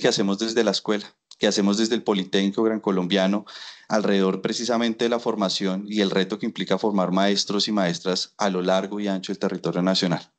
que hacemos desde la escuela, que hacemos desde el Politécnico Gran Colombiano, alrededor precisamente de la formación y el reto que implica formar maestros y maestras a lo largo y ancho del territorio nacional.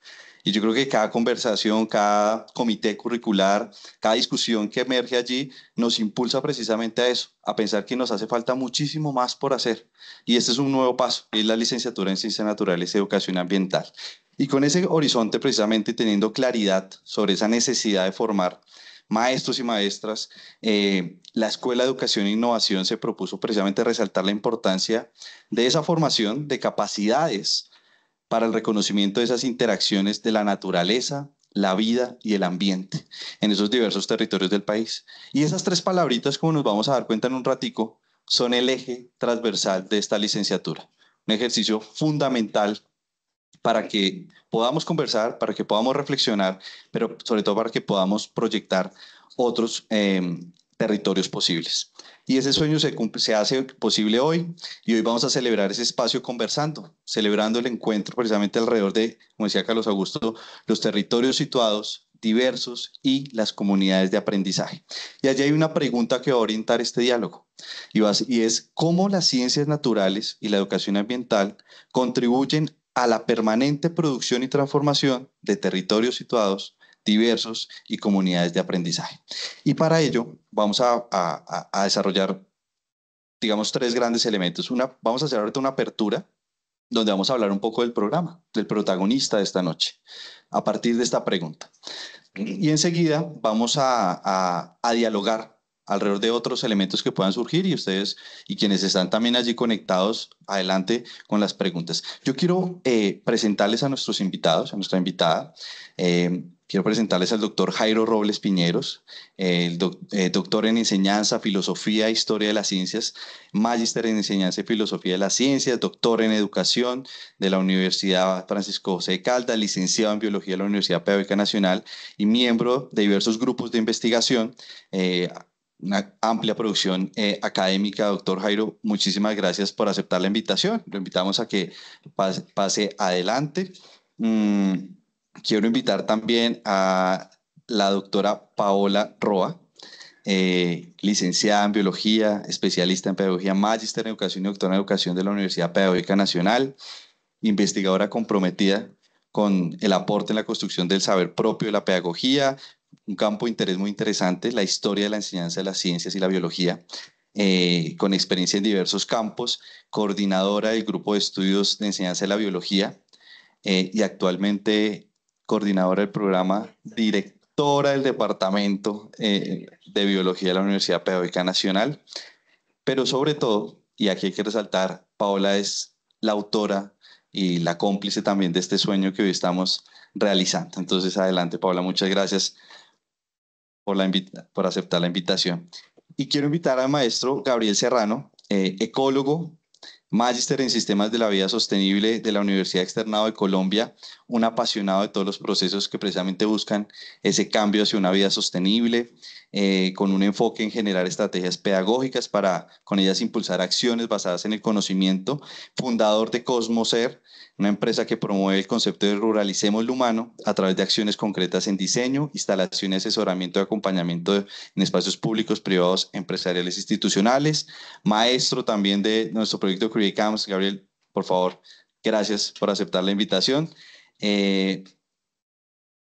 Y yo creo que cada conversación, cada comité curricular, cada discusión que emerge allí nos impulsa precisamente a eso, a pensar que nos hace falta muchísimo más por hacer. Y este es un nuevo paso, es la licenciatura en Ciencias Naturales y Educación Ambiental. Y con ese horizonte precisamente teniendo claridad sobre esa necesidad de formar, maestros y maestras. Eh, la Escuela de Educación e Innovación se propuso precisamente resaltar la importancia de esa formación de capacidades para el reconocimiento de esas interacciones de la naturaleza, la vida y el ambiente en esos diversos territorios del país. Y esas tres palabritas, como nos vamos a dar cuenta en un ratico, son el eje transversal de esta licenciatura. Un ejercicio fundamental para que podamos conversar, para que podamos reflexionar, pero sobre todo para que podamos proyectar otros em, territorios posibles. Y ese sueño se, hace posible hoy y hoy vamos a celebrar ese espacio conversando, celebrando el encuentro precisamente alrededor de, como decía Carlos Augusto, los territorios situados, diversos y las comunidades de aprendizaje. Y allí hay una pregunta que va a orientar este diálogo y es cómo las ciencias naturales y la educación ambiental contribuyen a la permanente producción y transformación de territorios situados diversos y comunidades de aprendizaje. Y para ello vamos a, desarrollar, digamos, tres grandes elementos. Una, vamos a hacer ahorita una apertura donde vamos a hablar un poco del programa, del protagonista de esta noche, a partir de esta pregunta. Y enseguida vamos a dialogar alrededor de otros elementos que puedan surgir y ustedes y quienes están también allí conectados, adelante con las preguntas. Yo quiero eh, presentarles a nuestros invitados, a nuestra invitada. Eh, quiero presentarles al doctor Jairo Robles Piñeros, el eh, doctor en enseñanza, filosofía, e historia de las ciencias, magíster en enseñanza y filosofía de las ciencias, doctor en educación de la Universidad Francisco José de Caldas, licenciado en biología de la Universidad Pedagógica Nacional y miembro de diversos grupos de investigación. Eh, una amplia producción eh, académica. Doctor Jairo, muchísimas gracias por aceptar la invitación. Lo invitamos a que pase, adelante. Mm, quiero invitar también a la doctora Paola Roa, eh, licenciada en biología, especialista en pedagogía, magíster en educación y doctora en educación de la Universidad Pedagógica Nacional, investigadora comprometida con el aporte en la construcción del saber propio de la pedagogía, un campo de interés muy interesante, la historia de la enseñanza de las ciencias y la biología, eh, con experiencia en diversos campos, coordinadora del grupo de estudios de enseñanza de la biología eh, y actualmente coordinadora del programa, directora del departamento eh, de biología de la Universidad Pedagógica Nacional. Pero sobre todo, y aquí hay que resaltar, Paola es la autora y la cómplice también de este sueño que hoy estamos realizando. Entonces, adelante, Paola, muchas gracias por, la por aceptar la invitación. Y quiero invitar al maestro Gabriel Serrano, eh, ecólogo, magíster en sistemas de la vida sostenible de la Universidad Externado de Colombia, un apasionado de todos los procesos que precisamente buscan ese cambio hacia una vida sostenible, eh, con un enfoque en generar estrategias pedagógicas para con ellas impulsar acciones basadas en el conocimiento, fundador de Cosmoser, una empresa que promueve el concepto de ruralicemos lo humano a través de acciones concretas en diseño, instalación asesoramiento de acompañamiento en espacios públicos, privados, empresariales, e institucionales, maestro también de nuestro proyecto Camps. Gabriel, por favor, gracias por aceptar la invitación. Eh,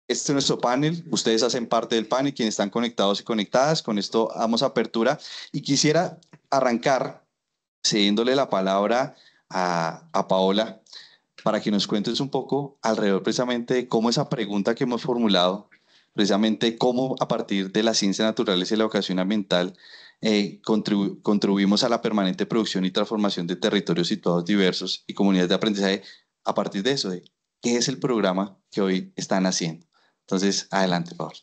este es nuestro panel, ustedes hacen parte del panel, quienes están conectados y conectadas. Con esto damos apertura y quisiera arrancar cediéndole la palabra a, Paola para que nos cuentes un poco alrededor precisamente de cómo esa pregunta que hemos formulado, precisamente cómo a partir de las ciencias naturales y la educación ambiental eh, contribuimos a la permanente producción y transformación de territorios situados diversos y comunidades de aprendizaje a partir de eso, de qué es el programa que hoy están haciendo. Entonces, adelante, Paul.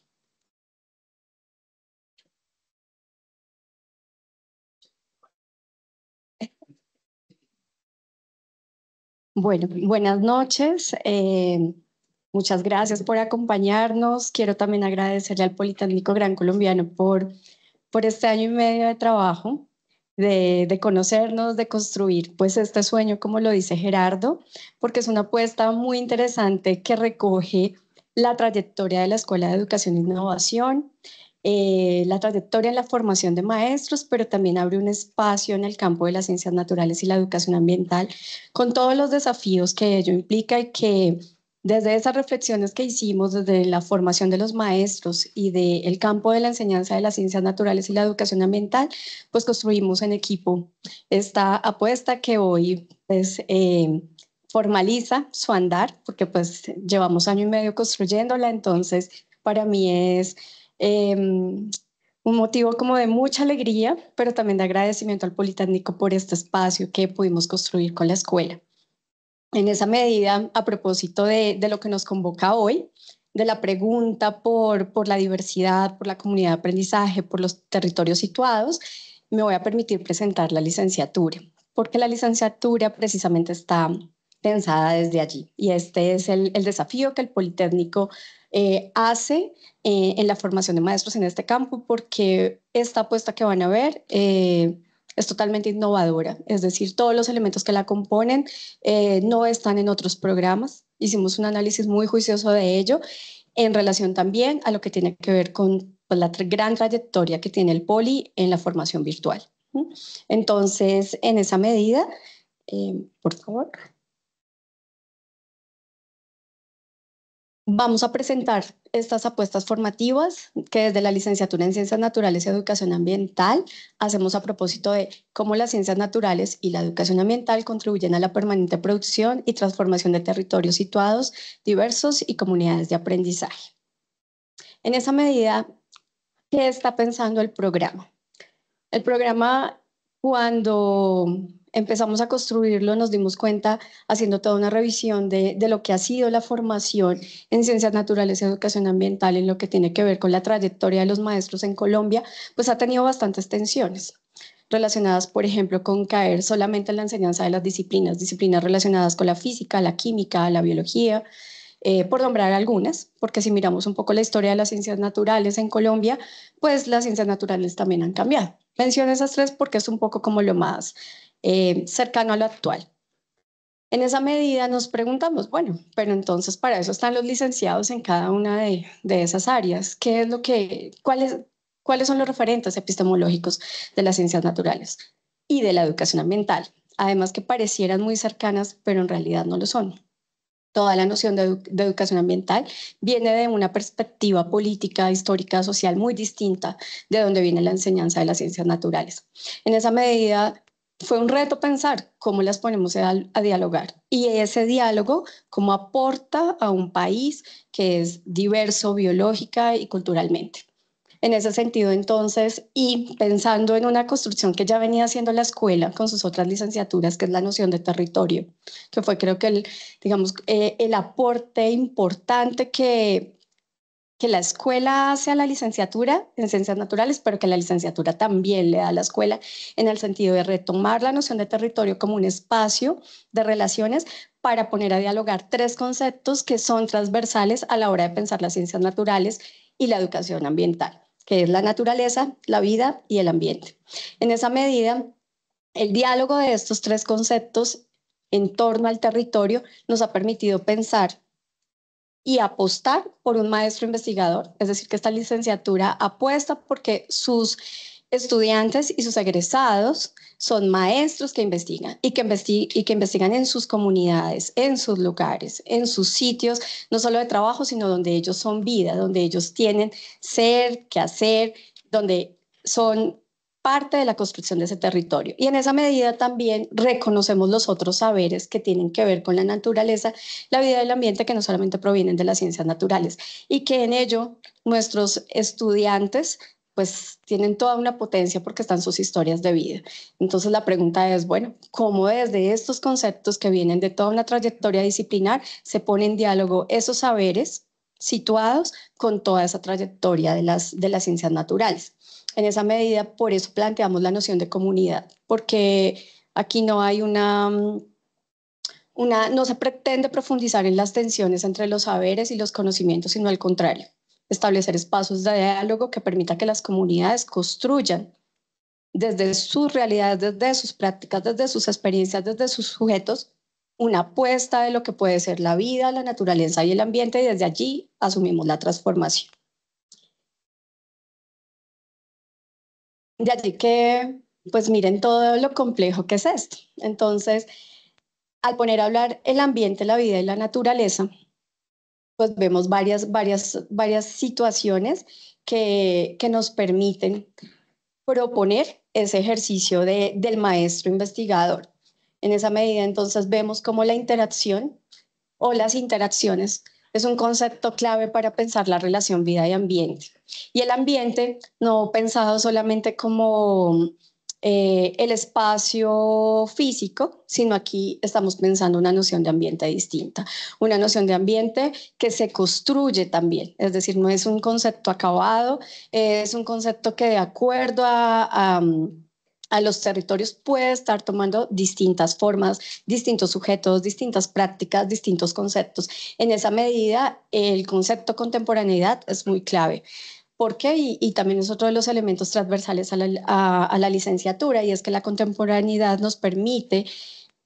Bueno, buenas noches. Eh, muchas gracias por acompañarnos. Quiero también agradecerle al Politécnico Gran Colombiano por, por este año y medio de trabajo, de, de, conocernos, de construir pues este sueño, como lo dice Gerardo, porque es una apuesta muy interesante que recoge la trayectoria de la Escuela de Educación e Innovación, eh, la trayectoria en la formación de maestros, pero también abre un espacio en el campo de las ciencias naturales y la educación ambiental, con todos los desafíos que ello implica y que desde esas reflexiones que hicimos desde la formación de los maestros y del campo de la enseñanza de las ciencias naturales y la educación ambiental, pues construimos en equipo esta apuesta que hoy es pues, eh, formaliza su andar, porque pues llevamos año y medio construyéndola, entonces para mí es em, un motivo como de mucha alegría, pero también de agradecimiento al Politécnico por este espacio que pudimos construir con la escuela. En esa medida, a propósito de, de lo que nos convoca hoy, de la pregunta por, por la diversidad, por la comunidad de aprendizaje, por los territorios situados, me voy a permitir presentar la licenciatura, porque la licenciatura precisamente está pensada desde allí. Y este es el, desafío que el Politécnico eh, hace eh, en la formación de maestros en este campo, porque esta apuesta que van a ver eh, es totalmente innovadora, es decir, todos los elementos que la componen no están en otros programas. Hicimos un análisis muy juicioso de ello en relación también a lo que tiene que ver con pues, la gran trayectoria que tiene el Poli en la formación virtual. Entonces, en esa medida, por favor. Vamos a presentar estas apuestas formativas que desde la licenciatura en Ciencias Naturales y Educación Ambiental hacemos a propósito de cómo las ciencias naturales y la educación ambiental contribuyen a la permanente producción y transformación de territorios situados, diversos y comunidades de aprendizaje. En esa medida, ¿qué está pensando el programa? El programa cuando empezamos a construirlo, nos dimos cuenta haciendo toda una revisión de, de, lo que ha sido la formación en ciencias naturales y educación ambiental en lo que tiene que ver con la trayectoria de los maestros en Colombia, pues ha tenido bastantes tensiones relacionadas, por ejemplo, con caer solamente en la enseñanza de las disciplinas, disciplinas relacionadas con la física, la química, la biología, eh, por nombrar algunas, porque si miramos un poco la historia de las ciencias naturales en Colombia, pues las ciencias naturales también han cambiado. Menciono esas tres porque es un poco como lo más eh, cercano a lo actual. En esa medida nos preguntamos, bueno, pero entonces para eso están los licenciados en cada una de, esas áreas. ¿Qué es lo que, cuáles, cuáles son los referentes epistemológicos de las ciencias naturales y de la educación ambiental? Además que parecieran muy cercanas, pero en realidad no lo son. Toda la noción de educación ambiental viene de una perspectiva política, histórica, social muy distinta de donde viene la enseñanza de las ciencias naturales. En esa medida, fue un reto pensar cómo las ponemos a, dialogar y ese diálogo cómo aporta a un país que es diverso biológica y culturalmente. En ese sentido, entonces, y pensando en una construcción que ya venía haciendo la escuela con sus otras licenciaturas, que es la noción de territorio, que fue creo que digamos, eh, el aporte importante que que la escuela hace la licenciatura en ciencias naturales, pero que la licenciatura también le da a la escuela en el sentido de retomar la noción de territorio como un espacio de relaciones para poner a dialogar tres conceptos que son transversales a la hora de pensar las ciencias naturales y la educación ambiental, que es la naturaleza, la vida y el ambiente. En esa medida, el diálogo de estos tres conceptos en torno al territorio nos ha permitido pensar y apostar por un maestro investigador. Es decir, que esta licenciatura apuesta porque sus estudiantes y sus egresados son maestros que investigan y que, investigan en sus comunidades, en sus lugares, en sus sitios, no solo de trabajo, sino donde ellos son vida, donde ellos tienen ser, que hacer, donde son parte de la construcción de ese territorio. Y en esa medida también reconocemos los otros saberes que tienen que ver con la naturaleza, la vida del ambiente, que no solamente provienen de las ciencias naturales, y que en ello nuestros estudiantes pues tienen toda una potencia porque están sus historias de vida. Entonces la pregunta es, bueno, ¿cómo desde estos conceptos que vienen de toda una trayectoria disciplinar se ponen en diálogo esos saberes situados con toda esa trayectoria de las, de las ciencias naturales? en esa medida, por eso planteamos la noción de comunidad, porque aquí no hay una, mm, una, no se pretende profundizar en las tensiones entre los saberes y los conocimientos, sino al contrario, establecer espacios de diálogo que permita que las comunidades construyan desde sus realidades, desde sus prácticas, desde sus experiencias, desde sus sujetos, una apuesta de lo que puede ser la vida, la naturaleza y el ambiente, y desde allí asumimos la transformación. De allí que, pues miren todo lo complejo que es esto. Entonces, al poner a hablar el ambiente, la vida y la naturaleza, pues vemos varias, varias, varias situaciones que, nos permiten proponer ese ejercicio del maestro investigador. En esa medida, entonces, vemos cómo la interacción o las interacciones es un concepto clave para pensar la relación vida y ambiente. Y el ambiente no pensado solamente como eh, el espacio físico, sino aquí estamos pensando una noción de ambiente distinta, una noción de ambiente que se construye también, es decir, no es un concepto acabado, es un concepto que de acuerdo a a los territorios puede estar tomando distintas formas, distintos sujetos, distintas prácticas, distintos conceptos. En esa medida, el concepto contemporaneidad es muy clave. ¿Por qué? Y, también es otro de los elementos transversales a la, a la licenciatura, y es que la contemporaneidad nos permite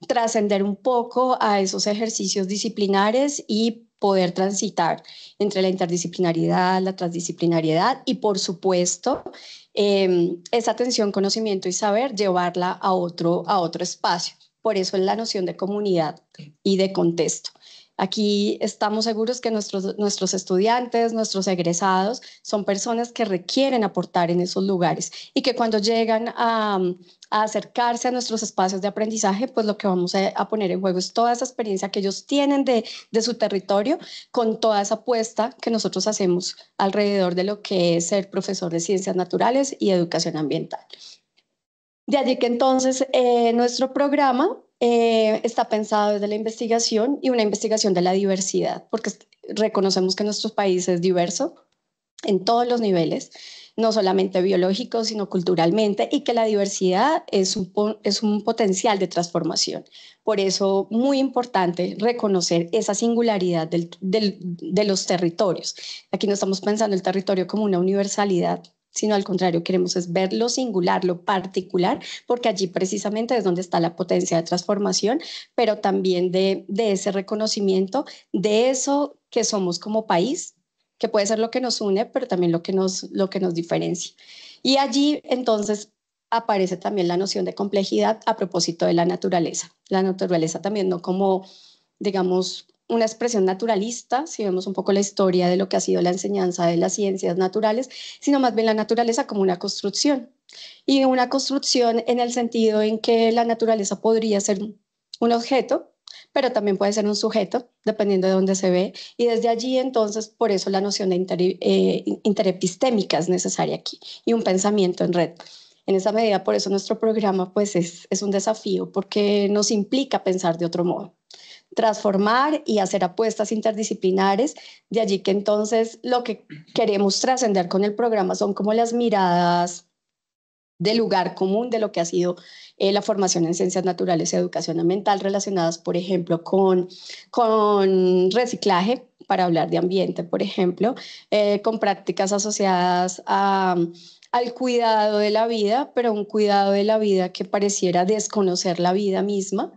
trascender un poco a esos ejercicios disciplinares y poder transitar entre la interdisciplinariedad, la transdisciplinariedad y, por supuesto, Em, esa atención, conocimiento y saber, llevarla a otro, a otro espacio. Por eso es la noción de comunidad y de contexto. Aquí estamos seguros que nuestros, estudiantes, nuestros egresados son personas que requieren aportar en esos lugares y que cuando llegan a, acercarse a nuestros espacios de aprendizaje, pues lo que vamos a, poner en juego es toda esa experiencia que ellos tienen de, de su territorio con toda esa apuesta que nosotros hacemos alrededor de lo que es ser profesor de ciencias naturales y educación ambiental. De allí que entonces eh, nuestro programa eh, está pensado desde la investigación y una investigación de la diversidad, porque reconocemos que nuestro país es diverso en todos los niveles, no solamente biológico, sino culturalmente, y que la diversidad es un, es un potencial de transformación. Por eso, muy importante reconocer esa singularidad de los territorios. Aquí no estamos pensando el territorio como una universalidad, sino al contrario, queremos es ver lo singular, lo particular, porque allí precisamente es donde está la potencia de transformación, pero también de, ese reconocimiento, de eso que somos como país, que puede ser lo que nos une, pero también lo que nos, lo que nos diferencia. Y allí entonces aparece también la noción de complejidad a propósito de la naturaleza. La naturaleza también no como, digamos, una expresión naturalista, si vemos un poco la historia de lo que ha sido la enseñanza de las ciencias naturales, sino más bien la naturaleza como una construcción. Y una construcción en el sentido en que la naturaleza podría ser un objeto, pero también puede ser un sujeto, dependiendo de dónde se ve. Y desde allí, entonces, por eso la noción de eh, interepistémica es necesaria aquí y un pensamiento en red. En esa medida, por eso nuestro programa pues es un desafío, porque nos implica pensar de otro modo transformar y hacer apuestas interdisciplinares. De allí que entonces lo que queremos trascender con el programa son como las miradas de lugar común de lo que ha sido eh, la formación en ciencias naturales y educación ambiental relacionadas, por ejemplo, con, con reciclaje, para hablar de ambiente, por ejemplo, eh, con prácticas asociadas al cuidado de la vida, pero un cuidado de la vida que pareciera desconocer la vida misma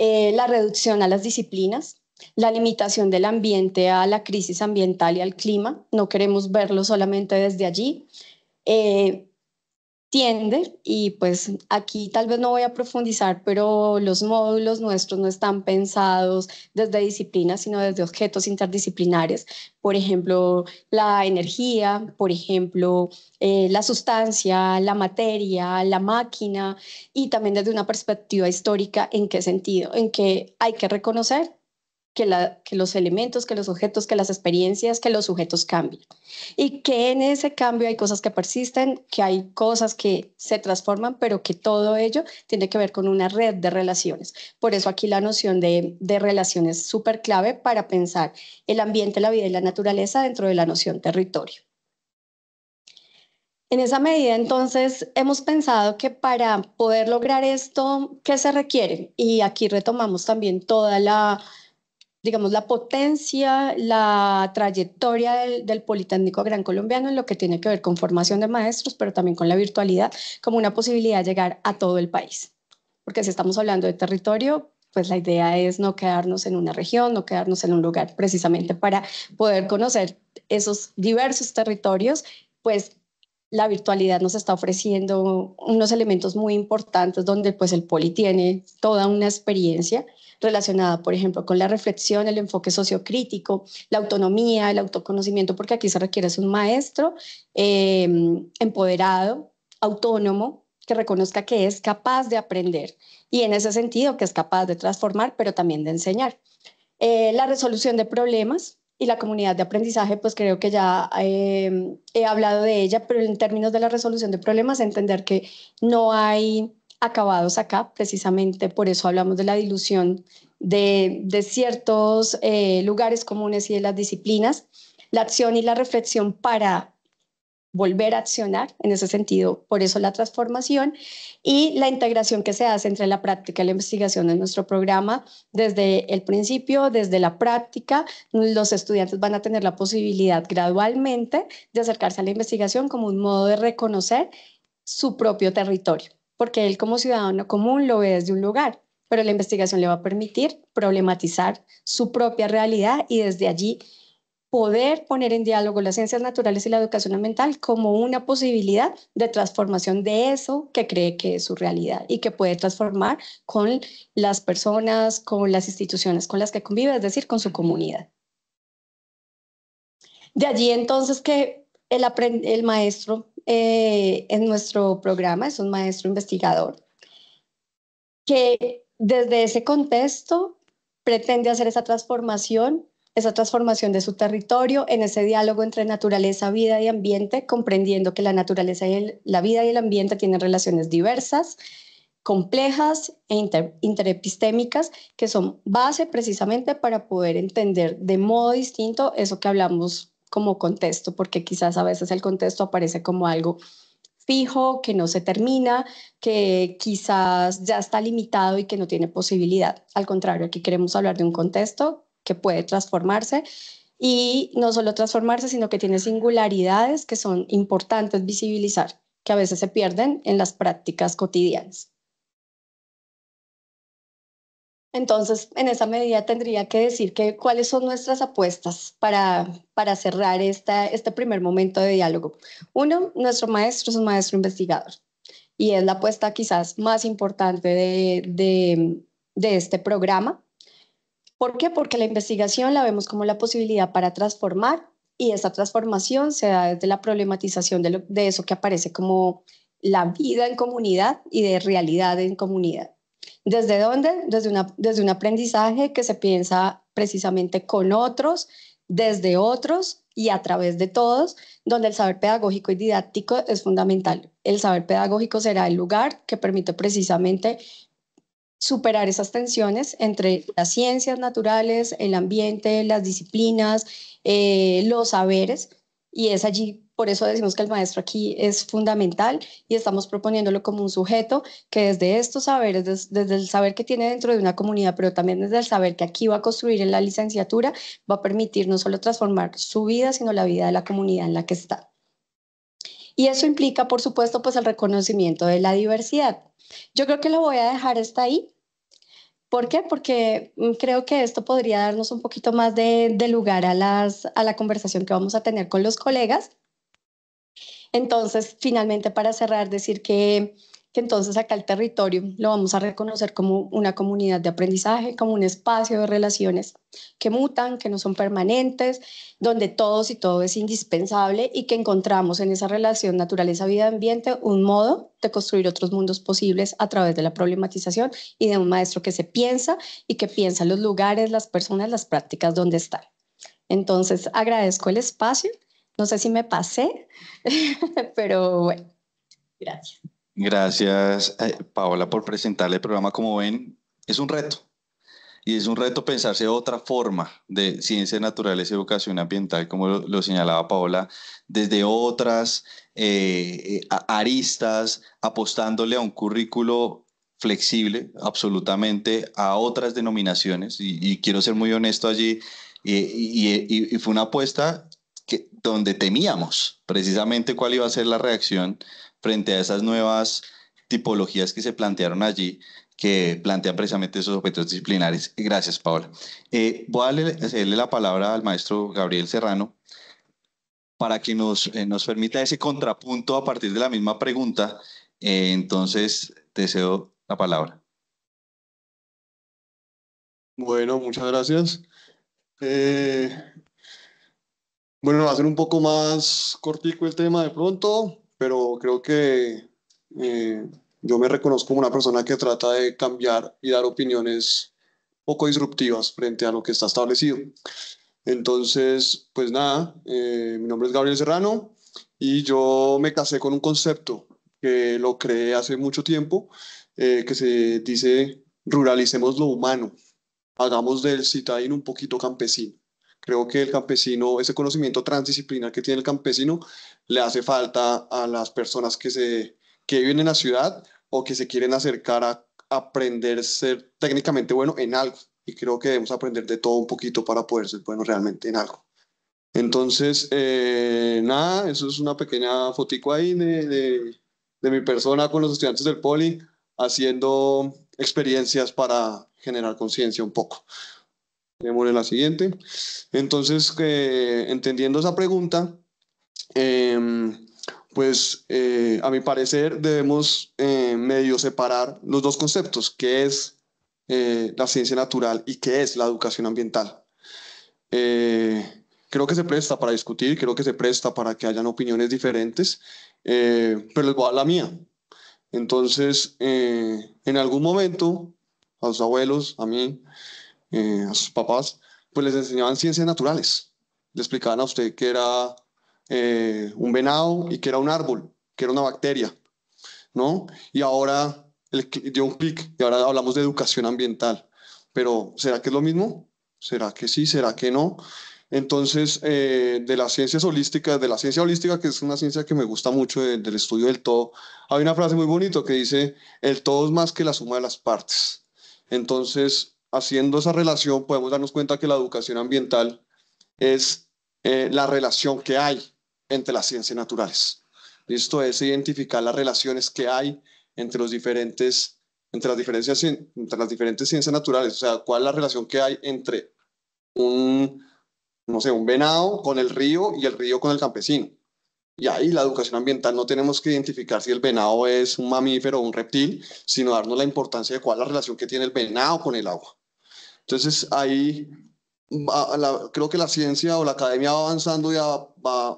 eh, la reducción a las disciplinas, la limitación del ambiente a la crisis ambiental y al clima, no queremos verlo solamente desde allí, eh, Tiende, y pues aquí tal vez no voy a profundizar, pero los módulos nuestros no están pensados desde disciplinas, sino desde objetos interdisciplinares. Por ejemplo, la energía, por ejemplo, eh, la sustancia, la materia, la máquina, y también desde una perspectiva histórica, ¿en qué sentido? En que hay que reconocer que, los elementos, que los objetos, que las experiencias, que los sujetos cambian. Y que en ese cambio hay cosas que persisten, que hay cosas que se transforman, pero que todo ello tiene que ver con una red de relaciones. Por eso aquí la noción de, de relación es súper clave para pensar el ambiente, la vida y la naturaleza dentro de la noción territorio. En esa medida, entonces, hemos pensado que para poder lograr esto, ¿qué se requiere? Y aquí retomamos también toda la digamos, la potencia, la trayectoria del, Politécnico Gran Colombiano en lo que tiene que ver con formación de maestros, pero también con la virtualidad, como una posibilidad de llegar a todo el país. Porque si estamos hablando de territorio, pues la idea es no quedarnos en una región, no quedarnos en un lugar, precisamente para poder conocer esos diversos territorios, pues la virtualidad nos está ofreciendo unos elementos muy importantes donde pues el Poli tiene toda una experiencia relacionada, por ejemplo, con la reflexión, el enfoque sociocrítico, la autonomía, el autoconocimiento, porque aquí se requiere un maestro em, empoderado, autónomo, que reconozca que es capaz de aprender y en ese sentido que es capaz de transformar, pero también de enseñar. Eh, la resolución de problemas y la comunidad de aprendizaje, pues creo que ya em, he hablado de ella, pero en términos de la resolución de problemas, entender que no hay acabados acá, precisamente por eso hablamos de la dilución de, ciertos eh, lugares comunes y de las disciplinas, la acción y la reflexión para volver a accionar, en ese sentido, por eso la transformación y la integración que se hace entre la práctica y la investigación en nuestro programa desde el principio, desde la práctica, los estudiantes van a tener la posibilidad gradualmente de acercarse a la investigación como un modo de reconocer su propio territorio porque él como ciudadano común lo ve desde un lugar, pero la investigación le va a permitir problematizar su propia realidad y desde allí poder poner en diálogo las ciencias naturales y la educación ambiental como una posibilidad de transformación de eso que cree que es su realidad y que puede transformar con las personas, con las instituciones con las que convive, es decir, con su comunidad. De allí entonces que el, el maestro eh, en nuestro programa, es un maestro investigador, que desde ese contexto pretende hacer esa transformación, esa transformación de su territorio en ese diálogo entre naturaleza, vida y ambiente, comprendiendo que la naturaleza y la vida y el ambiente tienen relaciones diversas, complejas e interepistémicas que son base precisamente para poder entender de modo distinto eso que hablamos como contexto, porque quizás a veces el contexto aparece como algo fijo, que no se termina, que quizás ya está limitado y que no tiene posibilidad. Al contrario, aquí queremos hablar de un contexto que puede transformarse y no solo transformarse, sino que tiene singularidades que son importantes visibilizar, que a veces se pierden en las prácticas cotidianas. Entonces, en esa medida tendría que decir que cuáles son nuestras apuestas para, cerrar este primer momento de diálogo. Uno, nuestro maestro es un maestro investigador y es la apuesta quizás más importante de, este programa. ¿Por qué? Porque la investigación la vemos como la posibilidad para transformar y esa transformación se da desde la problematización de eso que aparece como la vida en comunidad y de realidad en comunidad. ¿Desde dónde? Desde, un aprendizaje que se piensa precisamente con otros, desde otros y a través de todos, donde el saber pedagógico y didáctico es fundamental. El saber pedagógico será el lugar que permite precisamente superar esas tensiones entre las ciencias naturales, el ambiente, las disciplinas, eh, los saberes, y es allí por eso decimos que el maestro aquí es fundamental y estamos proponiéndolo como un sujeto que desde estos saberes, desde el saber que tiene dentro de una comunidad, pero también desde el saber que aquí va a construir en la licenciatura, va a permitir no solo transformar su vida, sino la vida de la comunidad en la que está. Y eso implica, por supuesto, pues el reconocimiento de la diversidad. Yo creo que lo voy a dejar hasta ahí. ¿Por qué? Porque mm, creo que esto podría darnos un poquito más de, lugar a la conversación que vamos a tener con los colegas. Entonces, finalmente, para cerrar, decir que, entonces acá el territorio lo vamos a reconocer como una comunidad de aprendizaje, como un espacio de relaciones que mutan, que no son permanentes, donde todos y todo es indispensable y que encontramos en esa relación naturaleza-vida-ambiente un modo de construir otros mundos posibles a través de la problematización y de un maestro que se piensa y que piensa los lugares, las personas, las prácticas donde están. Entonces, agradezco el espacio no sé si me pasé, pero bueno, gracias. Gracias, eh, Paola, por presentarle el programa. Como ven, es un reto. Y es un reto pensarse otra forma de ciencias naturales y educación ambiental, como lo, señalaba Paola, desde otras eh, eh, aristas, apostándole a un currículo flexible absolutamente a otras denominaciones. Y, quiero ser muy honesto allí, y, y, fue una apuesta donde temíamos precisamente cuál iba a ser la reacción frente a esas nuevas tipologías que se plantearon allí, que plantean precisamente esos objetos disciplinares. Gracias, Paola. Eh, voy a darle, la palabra al maestro Gabriel Serrano para que nos, eh, nos permita ese contrapunto a partir de la misma pregunta. Eh, entonces, entonces, cedo la palabra. Bueno, muchas gracias. Bueno, va a ser un poco más cortico el tema de pronto, pero creo que eh, yo me reconozco como una persona que trata de cambiar y dar opiniones poco disruptivas frente a lo que está establecido. Entonces, pues nada, eh, mi nombre es Gabriel Serrano y yo me casé con un concepto que lo creé hace mucho tiempo, eh, que se dice ruralicemos lo humano, hagamos del citadino un poquito campesino. Creo que el campesino, ese conocimiento transdisciplinar que tiene el campesino, le hace falta a las personas que, se, que viven en la ciudad o que se quieren acercar a aprender ser técnicamente bueno en algo. Y creo que debemos aprender de todo un poquito para poder ser bueno realmente en algo. Entonces, eh, nada, eso es una pequeña fotico ahí de, de, de mi persona con los estudiantes del Poli haciendo experiencias para generar conciencia un poco. Demore la siguiente. Entonces, eh, entendiendo esa pregunta, em, pues eh, a mi parecer debemos eh, medio separar los dos conceptos, que es la ciencia natural y qué es la educación ambiental. creo que se presta para discutir, creo que se presta para que hayan opiniones diferentes, pero les la mía. Entonces, en algún momento, a los abuelos, a mí, eh, a sus papás, pues les enseñaban ciencias naturales. Le explicaban a usted que era eh, un venado y que era un árbol, que era una bacteria, ¿no? Y ahora el, dio un clic y ahora hablamos de educación ambiental. Pero ¿será que es lo mismo? ¿Será que sí? ¿Será que no? Entonces, eh, de las ciencias holísticas, de la ciencia holística, que es una ciencia que me gusta mucho del estudio del todo, hay una frase muy bonita que dice, el todo es más que la suma de las partes. Entonces, haciendo esa relación podemos darnos cuenta que la educación ambiental es eh, la relación que hay entre las ciencias naturales. Esto es identificar las relaciones que hay entre, los diferentes, entre, las, diferentes ciencias naturales, o sea, cuál es la relación que hay entre un, no sé, un venado con el río y el río con el campesino. Y ahí la educación ambiental no tenemos que identificar si el venado es un mamífero o un reptil, sino darnos la importancia de cuál es la relación que tiene el venado con el agua. Entonces ahí creo que la ciencia o la academia va avanzando y va,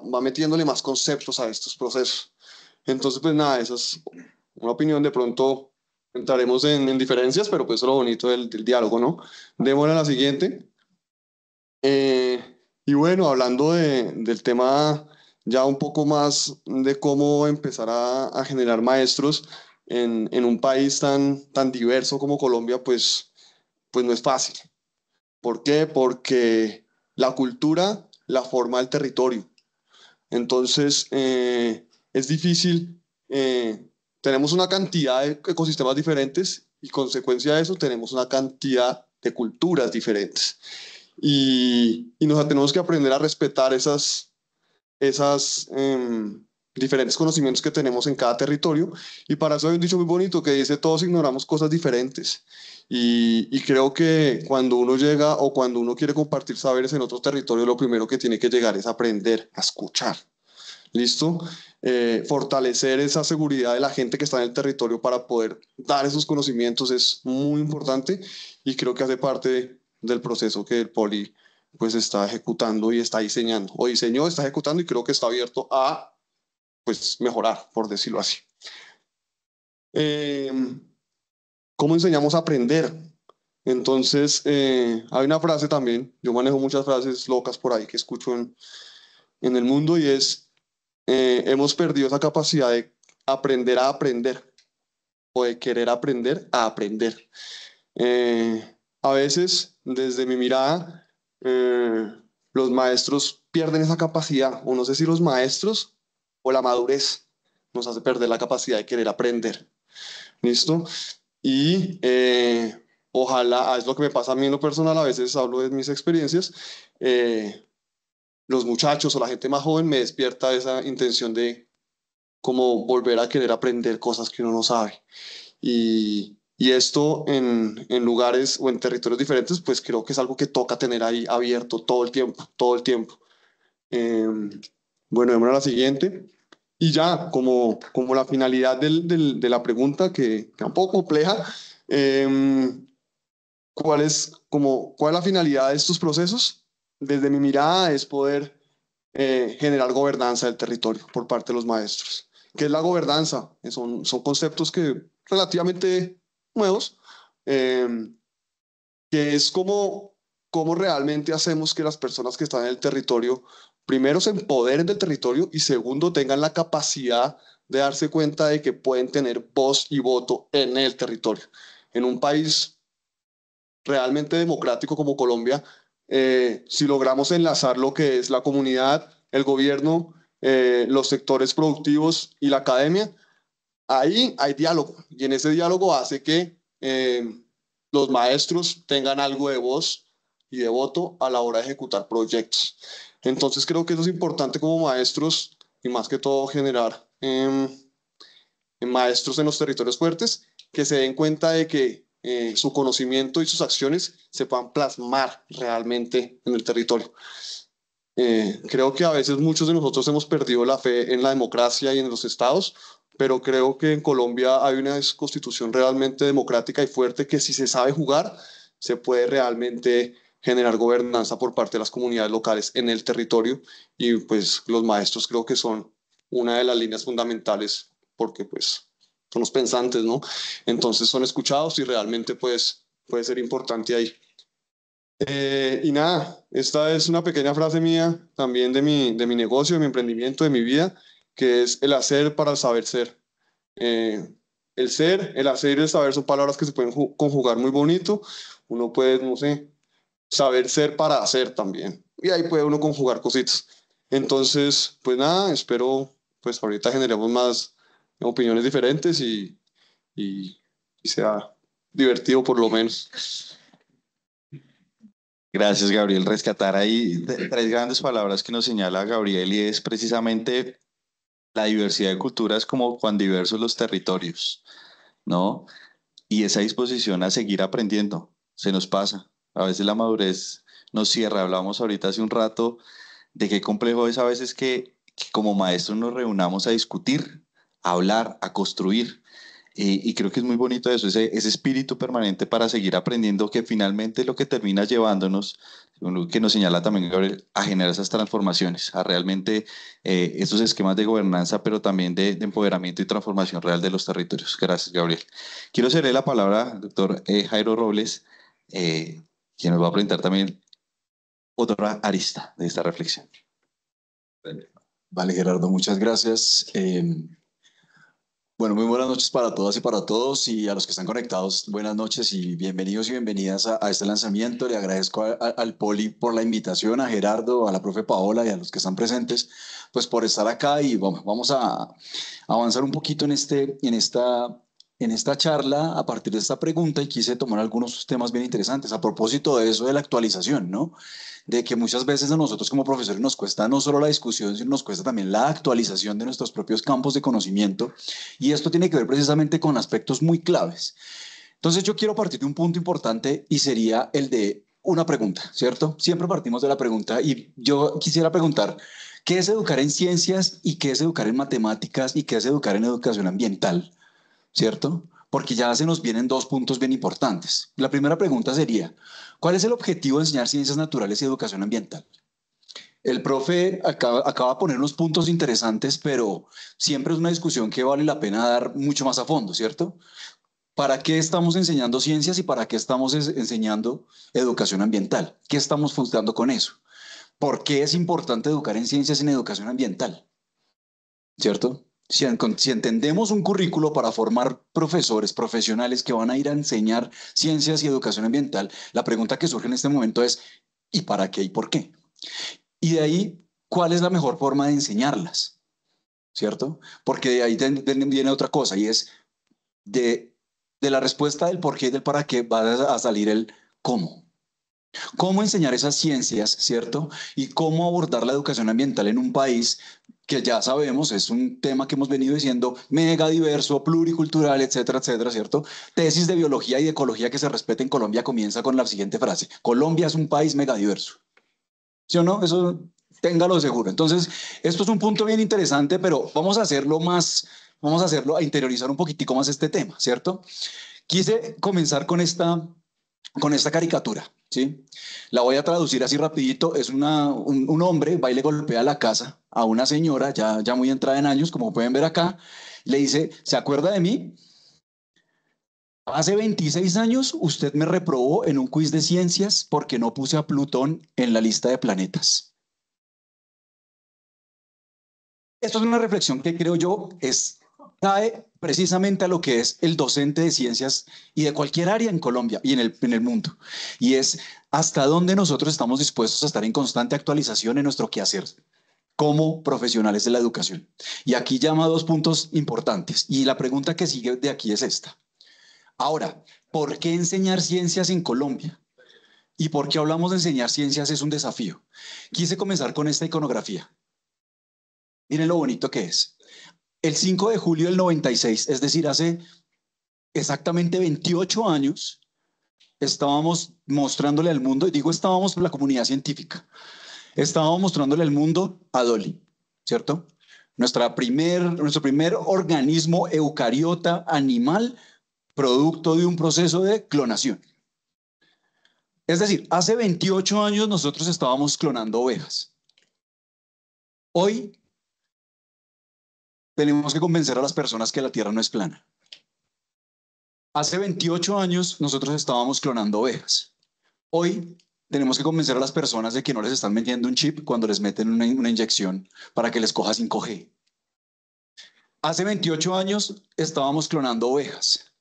va, metiéndole más conceptos a estos procesos. Entonces, pues nada, esa es una opinión. De pronto entraremos en, diferencias, pero pues lo bonito del, diálogo, ¿no? Démosle a la siguiente. Eh, y bueno, hablando de, del tema ya un poco más de cómo empezar a, a generar maestros en, en, un país tan, tan diverso como Colombia, pues pues no es fácil. ¿Por qué? Porque la cultura la forma el territorio. Entonces, eh, es difícil. Eh, tenemos una cantidad de ecosistemas diferentes y consecuencia de eso tenemos una cantidad de culturas diferentes. Y, nos tenemos que aprender a respetar esas, esas, em, diferentes conocimientos que tenemos en cada territorio. Y para eso hay un dicho muy bonito que dice, todos ignoramos cosas diferentes. Y, y, creo que cuando uno llega o cuando uno quiere compartir saberes en otro territorio, lo primero que tiene que llegar es aprender a escuchar. ¿Listo? Eh, fortalecer esa seguridad de la gente que está en el territorio para poder dar esos conocimientos es muy importante y creo que hace parte del proceso que el POLI pues está ejecutando y está diseñando. O diseñó, está ejecutando y creo que está abierto a pues, mejorar, por decirlo así. Eh, ¿Cómo enseñamos a aprender? Entonces, eh, hay una frase también, yo manejo muchas frases locas por ahí que escucho en, el mundo y es, eh, hemos perdido esa capacidad de aprender a aprender o de querer aprender a aprender. a veces, desde mi mirada, los maestros pierden esa capacidad, o no sé si los maestros o la madurez nos hace perder la capacidad de querer aprender. ¿Listo? Y eh, ojalá, ah, es lo que me pasa a mí en lo personal, a veces hablo de mis experiencias, eh, los muchachos o la gente más joven me despierta esa intención de como volver a querer aprender cosas que uno no sabe. Y, y esto en, en, lugares o en territorios diferentes, pues creo que es algo que toca tener ahí abierto todo el tiempo, todo el tiempo. Eh, bueno, vamos a la siguiente. Y ya, como, como la finalidad del, de la pregunta, que, es un poco compleja, em, ¿cuál, es, como, ¿cuál es la finalidad de estos procesos? Desde mi mirada es poder eh, generar gobernanza del territorio por parte de los maestros. ¿Qué es la gobernanza? Eh, son, son conceptos que relativamente nuevos, em, que es como cómo realmente hacemos que las personas que están en el territorio primero se empoderen del territorio y segundo tengan la capacidad de darse cuenta de que pueden tener voz y voto en el territorio. En un país realmente democrático como Colombia, eh, si logramos enlazar lo que es la comunidad, el gobierno, eh, los sectores productivos y la academia, ahí hay diálogo y en ese diálogo hace que eh, los maestros tengan algo de voz y de voto a la hora de ejecutar proyectos. Entonces creo que eso es importante como maestros y más que todo generar em, eh, maestros en los territorios fuertes que se den cuenta de que eh, su conocimiento y sus acciones se puedan plasmar realmente en el territorio. Eh, creo que a veces muchos de nosotros hemos perdido la fe en la democracia y en los estados, pero creo que en Colombia hay una constitución realmente democrática y fuerte que si se sabe jugar, se puede realmente generar gobernanza por parte de las comunidades locales en el territorio y pues los maestros creo que son una de las líneas fundamentales porque pues son los pensantes, ¿no? Entonces son escuchados y realmente pues puede ser importante ahí. Eh, y nada, esta es una pequeña frase mía también de mi, de mi negocio, de mi emprendimiento, de mi vida, que es el hacer para el saber ser. Eh, el ser, el hacer y el saber son palabras que se pueden conjugar muy bonito. Uno puede, no sé, saber ser para hacer también. Y ahí puede uno conjugar cositas. Entonces, pues nada, espero, pues ahorita generemos más opiniones diferentes y, y, sea divertido por lo menos. Gracias, Gabriel. Rescatar ahí tres grandes palabras que nos señala Gabriel y es precisamente la diversidad de culturas como cuán diversos los territorios, ¿no? Y esa disposición a seguir aprendiendo, se nos pasa. A veces la madurez nos cierra. Hablábamos ahorita hace un rato de qué complejo es a veces que, como maestros nos reunamos a discutir, a hablar, a construir. Eh, y creo que es muy bonito eso, ese, ese, espíritu permanente para seguir aprendiendo que finalmente lo que termina llevándonos, que nos señala también Gabriel, a generar esas transformaciones, a realmente eh, estos esquemas de gobernanza, pero también de, empoderamiento y transformación real de los territorios. Gracias, Gabriel. Quiero cederle la palabra, doctor eh, Jairo Robles, eh, quien nos va a presentar también otra arista de esta reflexión. Vale, Gerardo, muchas gracias. Em, bueno, muy buenas noches para todas y para todos y a los que están conectados, buenas noches y bienvenidos y bienvenidas a, este lanzamiento. Le agradezco al Poli por la invitación, a Gerardo, a la profe Paola y a los que están presentes, pues por estar acá y vamos, vamos a avanzar un poquito en, este, en esta en esta charla a partir de esta pregunta y quise tomar algunos temas bien interesantes a propósito de eso de la actualización, ¿no? De que muchas veces a nosotros como profesores nos cuesta no solo la discusión, sino nos cuesta también la actualización de nuestros propios campos de conocimiento y esto tiene que ver precisamente con aspectos muy claves. Entonces yo quiero partir de un punto importante y sería el de una pregunta, ¿cierto? Siempre partimos de la pregunta y yo quisiera preguntar, ¿qué es educar en ciencias y qué es educar en matemáticas y qué es educar en educación ambiental? ¿cierto? Porque ya se nos vienen dos puntos bien importantes. La primera pregunta sería, ¿cuál es el objetivo de enseñar ciencias naturales y educación ambiental? El profe acaba, de poner unos puntos interesantes, pero siempre es una discusión que vale la pena dar mucho más a fondo, ¿cierto? ¿Para qué estamos enseñando ciencias y para qué estamos enseñando educación ambiental? ¿Qué estamos fundando con eso? ¿Por qué es importante educar en ciencias y en educación ambiental? ¿Cierto? Si, entendemos un currículo para formar profesores profesionales que van a ir a enseñar ciencias y educación ambiental, la pregunta que surge en este momento es, ¿y para qué y por qué? Y de ahí, ¿cuál es la mejor forma de enseñarlas? ¿Cierto? Porque de ahí viene otra cosa y es de, de la respuesta del por qué y del para qué va a salir el cómo cómo enseñar esas ciencias, ¿cierto? Y cómo abordar la educación ambiental en un país que ya sabemos, es un tema que hemos venido diciendo, mega diverso, pluricultural, etcétera, etcétera, ¿cierto? Tesis de biología y de ecología que se respete en Colombia comienza con la siguiente frase, Colombia es un país mega diverso. ¿Sí o no? Eso téngalo seguro. Entonces, esto es un punto bien interesante, pero vamos a hacerlo más, vamos a hacerlo, a interiorizar un poquitico más este tema, ¿cierto? Quise comenzar con esta con esta caricatura. ¿sí? La voy a traducir así rapidito. Es una, un, hombre, va y le golpea la casa a una señora ya, ya muy entrada en años, como pueden ver acá. Le dice, ¿se acuerda de mí? Hace 26 años usted me reprobó en un quiz de ciencias porque no puse a Plutón en la lista de planetas. Esto es una reflexión que creo yo es, precisamente a lo que es el docente de ciencias y de cualquier área en Colombia y en el, mundo. Y es hasta dónde nosotros estamos dispuestos a estar en constante actualización en nuestro quehacer como profesionales de la educación. Y aquí llama dos puntos importantes. Y la pregunta que sigue de aquí es esta. Ahora, ¿por qué enseñar ciencias en Colombia? ¿Y por qué hablamos de enseñar ciencias? Es un desafío. Quise comenzar con esta iconografía. Miren lo bonito que es el 5 de julio del 96, es decir, hace exactamente 28 años, estábamos mostrándole al mundo, y digo estábamos por la comunidad científica, estábamos mostrándole al mundo a Dolly, ¿cierto? nuestro primer organismo eucariota animal producto de un proceso de clonación. Es decir, hace 28 años nosotros estábamos clonando ovejas. Hoy tenemos que convencer a las personas que la Tierra no es plana. Hace 28 años nosotros estábamos clonando ovejas. Hoy tenemos que convencer a las personas de que no les están metiendo un chip cuando les meten una, inyección para que les coja 5G. Hace 28 años estábamos clonando ovejas.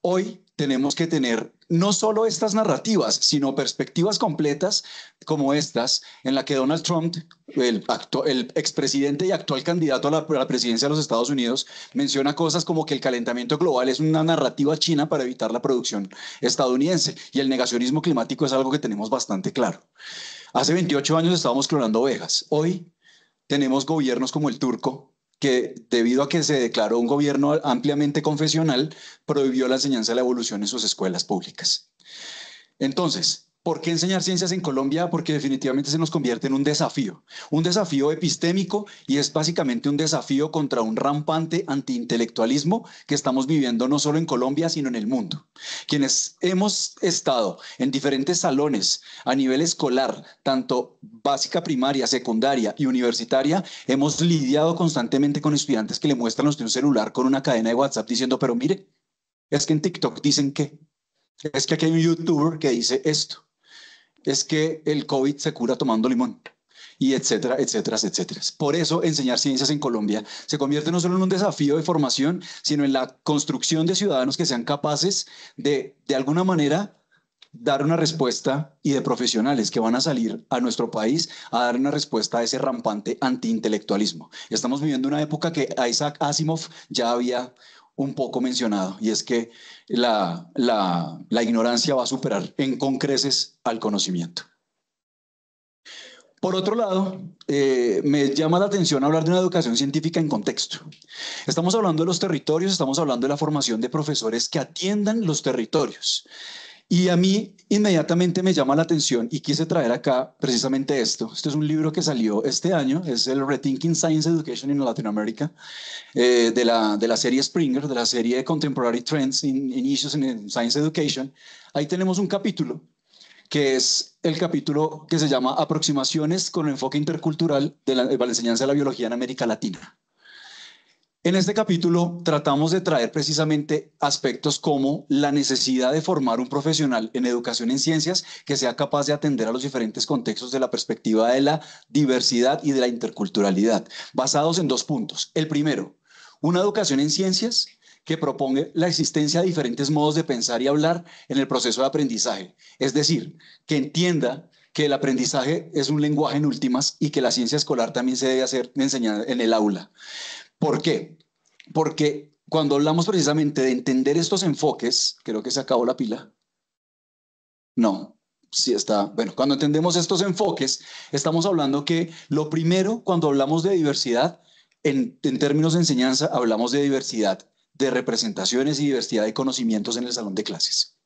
Hoy tenemos que tener no solo estas narrativas, sino perspectivas completas como estas, en la que Donald Trump, el, el expresidente y actual candidato a la, presidencia de los Estados Unidos, menciona cosas como que el calentamiento global es una narrativa china para evitar la producción estadounidense y el negacionismo climático es algo que tenemos bastante claro. Hace 28 años estábamos clonando ovejas. Hoy tenemos gobiernos como el turco que debido a que se declaró un gobierno ampliamente confesional, prohibió la enseñanza de la evolución en sus escuelas públicas. Entonces, ¿Por qué enseñar ciencias en Colombia? Porque definitivamente se nos convierte en un desafío, un desafío epistémico y es básicamente un desafío contra un rampante antiintelectualismo que estamos viviendo no solo en Colombia, sino en el mundo. Quienes hemos estado en diferentes salones a nivel escolar, tanto básica, primaria, secundaria y universitaria, hemos lidiado constantemente con estudiantes que le muestran los de un celular con una cadena de WhatsApp diciendo, pero mire, es que en TikTok dicen que, es que aquí hay un youtuber que dice esto es que el COVID se cura tomando limón y etcétera, etcétera, etcétera. Por eso enseñar ciencias en Colombia se convierte no solo en un desafío de formación, sino en la construcción de ciudadanos que sean capaces de, de alguna manera, dar una respuesta y de profesionales que van a salir a nuestro país a dar una respuesta a ese rampante antiintelectualismo. Estamos viviendo una época que Isaac Asimov ya había un poco mencionado, y es que la, ignorancia va a superar en concreces al conocimiento. Por otro lado, eh, me llama la atención hablar de una educación científica en contexto. Estamos hablando de los territorios, estamos hablando de la formación de profesores que atiendan los territorios. Y a mí inmediatamente me llama la atención y quise traer acá precisamente esto. Este es un libro que salió este año, es el Rethinking Science Education in Latin America, eh, de, la, serie Springer, de la serie Contemporary Trends in, Issues in Science Education. Ahí tenemos un capítulo que es el capítulo que se llama Aproximaciones con el enfoque intercultural de la enseñanza de la biología en América Latina. En este capítulo tratamos de traer precisamente aspectos como la necesidad de formar un profesional en educación en ciencias que sea capaz de atender a los diferentes contextos de la perspectiva de la diversidad y de la interculturalidad, basados en dos puntos. El primero, una educación en ciencias que propone la existencia de diferentes modos de pensar y hablar en el proceso de aprendizaje, es decir, que entienda que el aprendizaje es un lenguaje en últimas y que la ciencia escolar también se debe hacer enseñar en el aula. ¿Por qué? Porque cuando hablamos precisamente de entender estos enfoques, creo que se acabó la pila. No, sí está. Bueno, cuando entendemos estos enfoques, estamos hablando que lo primero, cuando hablamos de diversidad, en, en términos de enseñanza, hablamos de diversidad de representaciones y diversidad de conocimientos en el salón de clases.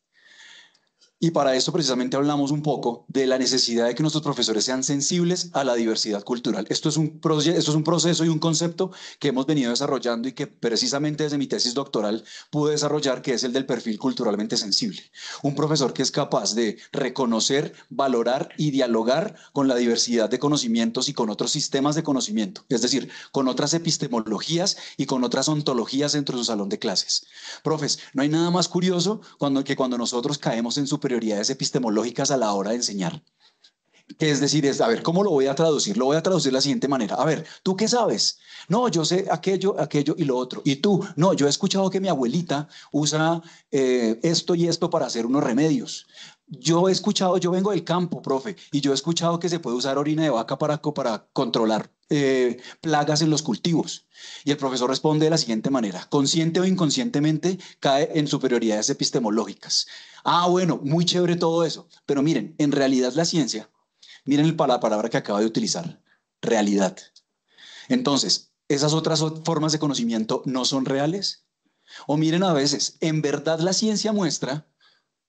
Y para eso precisamente hablamos un poco de la necesidad de que nuestros profesores sean sensibles a la diversidad cultural. Esto es un, proceso, esto es un proceso y un concepto que hemos venido desarrollando y que precisamente desde mi tesis doctoral pude desarrollar, que es el del perfil culturalmente sensible. Un profesor que es capaz de reconocer, valorar y dialogar con la diversidad de conocimientos y con otros sistemas de conocimiento, es decir, con otras epistemologías y con otras ontologías dentro de su salón de clases. Profes, no hay nada más curioso cuando, que cuando nosotros caemos en super prioridades epistemológicas a la hora de enseñar. Que es decir, es, a ver, ¿cómo lo voy a traducir? Lo voy a traducir de la siguiente manera. A ver, ¿tú qué sabes? No, yo sé aquello, aquello y lo otro. Y tú, no, yo he escuchado que mi abuelita usa eh, esto y esto para hacer unos remedios. Yo he escuchado, yo vengo del campo, profe, y yo he escuchado que se puede usar orina de vaca para, para controlar eh, plagas en los cultivos. Y el profesor responde de la siguiente manera, consciente o inconscientemente cae en superioridades epistemológicas. Ah, bueno, muy chévere todo eso, pero miren, en realidad la ciencia, miren la palabra que acaba de utilizar, realidad. Entonces, esas otras formas de conocimiento no son reales. O miren a veces, en verdad la ciencia muestra,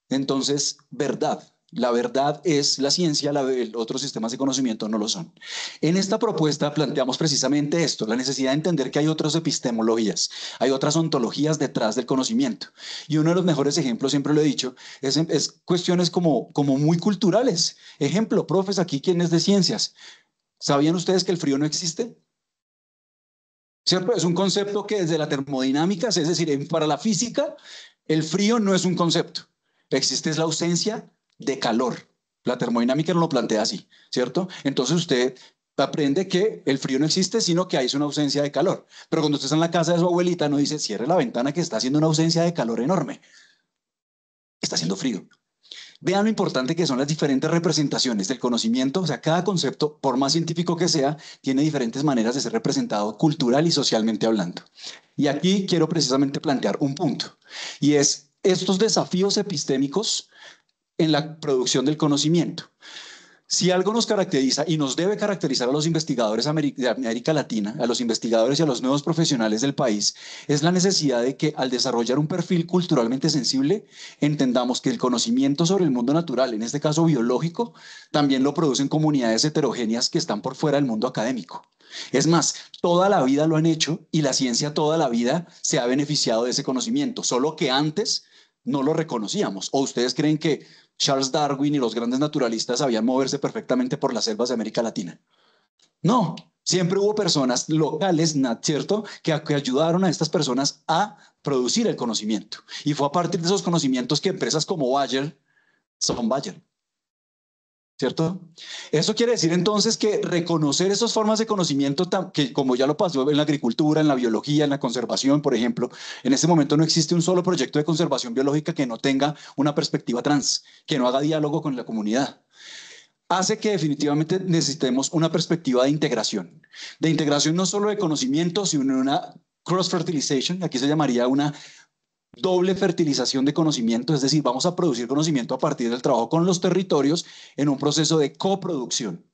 entonces, verdad. La verdad es la ciencia, la, otros sistemas de conocimiento no lo son. En esta propuesta planteamos precisamente esto, la necesidad de entender que hay otras epistemologías, hay otras ontologías detrás del conocimiento. Y uno de los mejores ejemplos, siempre lo he dicho, es, cuestiones como, muy culturales. Ejemplo, profes, aquí ¿quién es de ciencias. ¿Sabían ustedes que el frío no existe? ¿Cierto? Es un concepto que desde la termodinámica, es decir, para la física, el frío no es un concepto. Existe es la ausencia de calor. La termodinámica no lo plantea así, ¿cierto? Entonces usted aprende que el frío no existe, sino que hay una ausencia de calor. Pero cuando usted está en la casa de su abuelita, no dice, cierre la ventana que está haciendo una ausencia de calor enorme. Está haciendo frío. Vean lo importante que son las diferentes representaciones del conocimiento. O sea, cada concepto, por más científico que sea, tiene diferentes maneras de ser representado cultural y socialmente hablando. Y aquí quiero precisamente plantear un punto, y es estos desafíos epistémicos en la producción del conocimiento. Si algo nos caracteriza y nos debe caracterizar a los investigadores de América Latina, a los investigadores y a los nuevos profesionales del país, es la necesidad de que al desarrollar un perfil culturalmente sensible, entendamos que el conocimiento sobre el mundo natural, en este caso biológico, también lo producen comunidades heterogéneas que están por fuera del mundo académico. Es más, toda la vida lo han hecho y la ciencia toda la vida se ha beneficiado de ese conocimiento, solo que antes no lo reconocíamos. ¿O ustedes creen que Charles Darwin y los grandes naturalistas sabían moverse perfectamente por las selvas de América Latina. No, siempre hubo personas locales, ¿cierto?, que, ayudaron a estas personas a producir el conocimiento. Y fue a partir de esos conocimientos que empresas como Bayer son Bayer. ¿cierto? Eso quiere decir entonces que reconocer esas formas de conocimiento, que como ya lo pasó en la agricultura, en la biología, en la conservación, por ejemplo, en este momento no existe un solo proyecto de conservación biológica que no tenga una perspectiva trans, que no haga diálogo con la comunidad hace que definitivamente necesitemos una perspectiva de integración, de integración no solo de conocimiento, sino una cross-fertilization, aquí se llamaría una doble fertilización de conocimiento, es decir, vamos a producir conocimiento a partir del trabajo con los territorios en un proceso de coproducción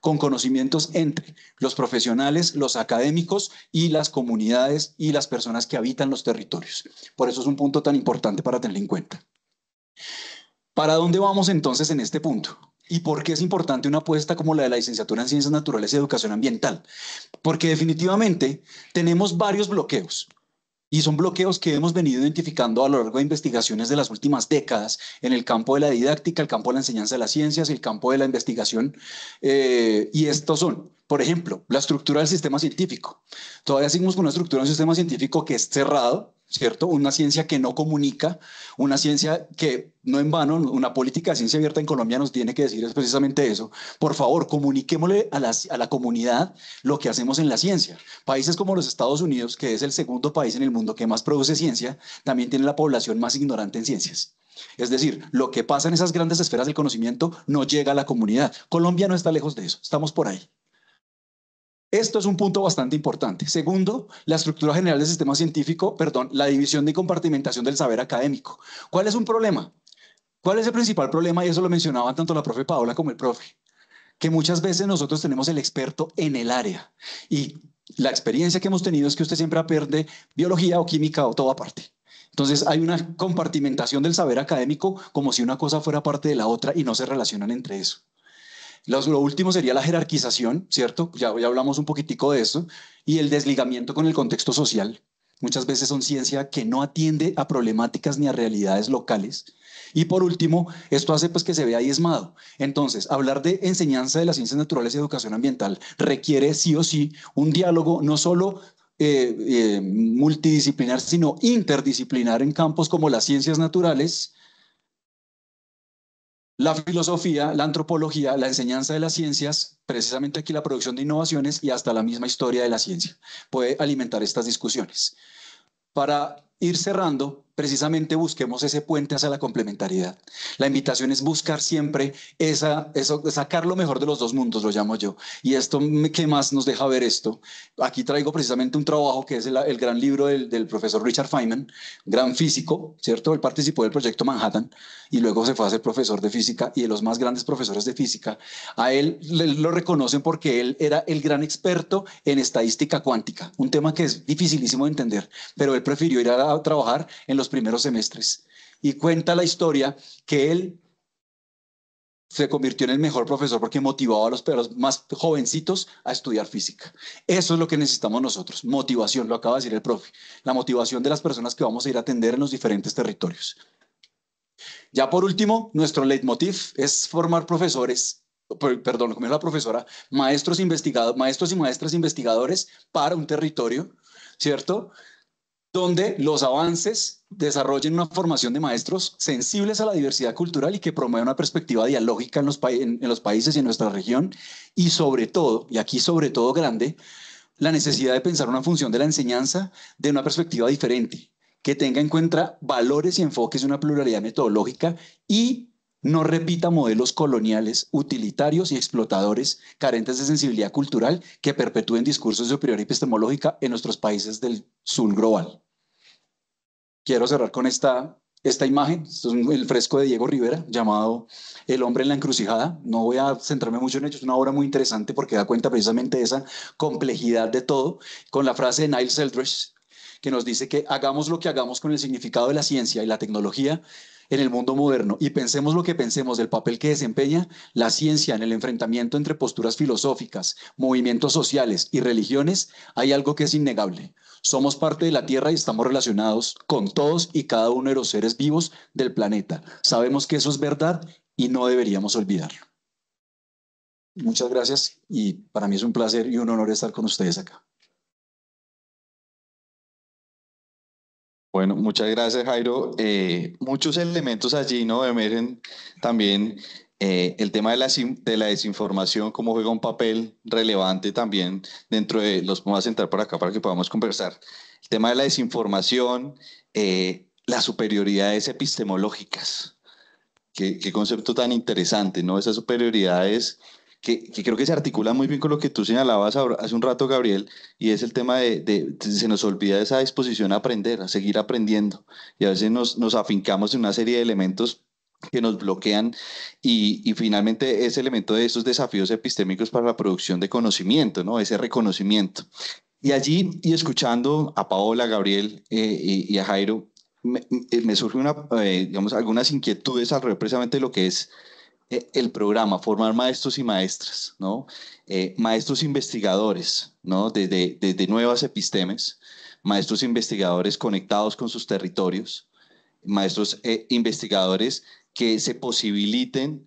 con conocimientos entre los profesionales, los académicos y las comunidades y las personas que habitan los territorios. Por eso es un punto tan importante para tener en cuenta. ¿Para dónde vamos entonces en este punto? ¿Y por qué es importante una apuesta como la de la licenciatura en Ciencias Naturales y Educación Ambiental? Porque definitivamente tenemos varios bloqueos. Y son bloqueos que hemos venido identificando a lo largo de investigaciones de las últimas décadas en el campo de la didáctica, el campo de la enseñanza de las ciencias, el campo de la investigación. Eh, y estos son, por ejemplo, la estructura del sistema científico. Todavía seguimos con una estructura de un sistema científico que es cerrado, ¿cierto? Una ciencia que no comunica, una ciencia que no en vano, una política de ciencia abierta en Colombia nos tiene que decir es precisamente eso. Por favor, comuniquémosle a la, a la comunidad lo que hacemos en la ciencia. Países como los Estados Unidos, que es el segundo país en el mundo que más produce ciencia, también tienen la población más ignorante en ciencias. Es decir, lo que pasa en esas grandes esferas del conocimiento no llega a la comunidad. Colombia no está lejos de eso, estamos por ahí. Esto es un punto bastante importante. Segundo, la estructura general del sistema científico, perdón, la división y compartimentación del saber académico. ¿Cuál es un problema? ¿Cuál es el principal problema? Y eso lo mencionaban tanto la profe Paola como el profe, que muchas veces nosotros tenemos el experto en el área y la experiencia que hemos tenido es que usted siempre aprende biología o química o toda parte. Entonces hay una compartimentación del saber académico como si una cosa fuera parte de la otra y no se relacionan entre eso lo último sería la jerarquización, ¿cierto? Ya, hablamos un poquitico de eso. Y el desligamiento con el contexto social. Muchas veces son ciencia que no atiende a problemáticas ni a realidades locales. Y por último, esto hace pues que se vea diezmado. Entonces, hablar de enseñanza de las ciencias naturales y educación ambiental requiere sí o sí un diálogo no solo eh, eh, multidisciplinar, sino interdisciplinar en campos como las ciencias naturales, la filosofía, la antropología, la enseñanza de las ciencias, precisamente aquí la producción de innovaciones y hasta la misma historia de la ciencia puede alimentar estas discusiones. Para ir cerrando, precisamente busquemos ese puente hacia la complementariedad. La invitación es buscar siempre esa, eso, sacar lo mejor de los dos mundos, lo llamo yo. Y esto, ¿qué más nos deja ver esto? Aquí traigo precisamente un trabajo que es el, gran libro del, del, profesor Richard Feynman, gran físico, ¿cierto? Él participó del proyecto Manhattan y luego se fue a ser profesor de física y de los más grandes profesores de física. A él lo reconocen porque él era el gran experto en estadística cuántica, un tema que es dificilísimo de entender, pero él prefirió ir a la trabajar en los primeros semestres. Y cuenta la historia que él se convirtió en el mejor profesor porque motivaba a los, más jovencitos a estudiar física. Eso es lo que necesitamos nosotros, motivación, lo acaba de decir el profe, la motivación de las personas que vamos a ir a atender en los diferentes territorios. Ya por último, nuestro leitmotiv es formar profesores, perdón, como es la profesora, maestros, maestros y maestras investigadores para un territorio, ¿cierto? donde los avances desarrollen una formación de maestros sensibles a la diversidad cultural y que promueva una perspectiva dialógica en los, en los, países y en nuestra región, y sobre todo, y aquí sobre todo grande, la necesidad de pensar una función de la enseñanza de una perspectiva diferente, que tenga en cuenta valores y enfoques de una pluralidad metodológica y no repita modelos coloniales, utilitarios y explotadores carentes de sensibilidad cultural que perpetúen discursos de superioridad epistemológica en nuestros países del sur global. Quiero cerrar con esta, esta imagen, el fresco de Diego Rivera llamado El hombre en la encrucijada. No voy a centrarme mucho en ello, es una obra muy interesante porque da cuenta precisamente de esa complejidad de todo, con la frase de Niles Eldredge, que nos dice que hagamos lo que hagamos con el significado de la ciencia y la tecnología, en el mundo moderno y pensemos lo que pensemos del papel que desempeña la ciencia en el enfrentamiento entre posturas filosóficas, movimientos sociales y religiones, hay algo que es innegable. Somos parte de la Tierra y estamos relacionados con todos y cada uno de los seres vivos del planeta. Sabemos que eso es verdad y no deberíamos olvidarlo. Muchas gracias y para mí es un placer y un honor estar con ustedes acá. Bueno, muchas gracias Jairo. Eh, muchos elementos allí, ¿no? Emergen también eh, el tema de la, desinformación, cómo juega un papel relevante también dentro de los... Vamos a sentar por acá para que podamos conversar. El tema de la desinformación, eh, las superioridades epistemológicas. Qué, qué, concepto tan interesante, ¿no? Esas superioridades que, creo que se articula muy bien con lo que tú señalabas hace un rato, Gabriel, y es el tema de, se nos olvida esa disposición a aprender, a seguir aprendiendo, y a veces nos, nos afincamos en una serie de elementos que nos bloquean y, finalmente ese elemento de esos desafíos epistémicos para la producción de conocimiento, ¿no? Ese reconocimiento. Y allí, y escuchando a Paola, Gabriel eh, y, a Jairo, me, me surgen eh, algunas inquietudes alrededor precisamente de lo que es eh, el programa, formar maestros y maestras, ¿no? Eh, maestros investigadores, ¿no? Desde, de, nuevas epistemes, maestros investigadores conectados con sus territorios, maestros eh, investigadores que se posibiliten,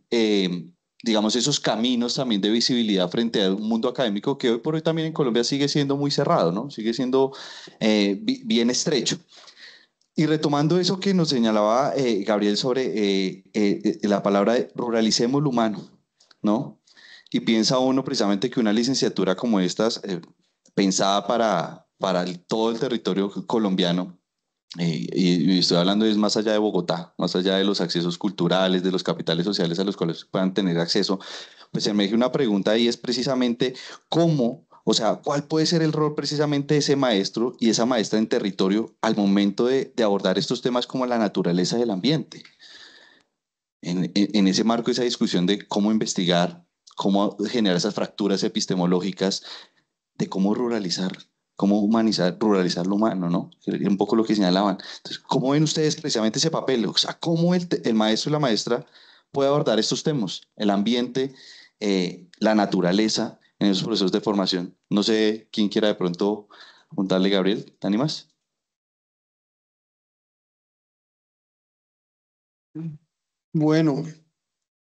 digamos, esos caminos también de visibilidad frente a un mundo académico que hoy por hoy también en Colombia sigue siendo muy cerrado, ¿no? Sigue siendo bien estrecho. Y retomando eso que nos señalaba eh, Gabriel sobre eh, eh, la palabra de ruralicemos lo humano, ¿no? Y piensa uno precisamente que una licenciatura como estas, pensada para, para todo el territorio colombiano, y, estoy hablando es más allá de Bogotá, más allá de los accesos culturales, de los capitales sociales a los cuales puedan tener acceso, pues se me hace una pregunta y es precisamente cómo o sea, ¿cuál puede ser el rol precisamente de ese maestro y esa maestra en territorio al momento de, abordar estos temas como la naturaleza del ambiente? En, ese marco, esa discusión de cómo investigar, cómo generar esas fracturas epistemológicas, de cómo ruralizar, cómo humanizar, ruralizar lo humano, ¿no? Un poco lo que señalaban. Entonces, ¿cómo ven ustedes precisamente ese papel? O sea, ¿cómo el, maestro y la maestra puede abordar estos temas? El ambiente, eh, la naturaleza, en esos procesos de formación. No sé quién quiera de pronto juntarle, Gabriel, ¿te animas? Bueno,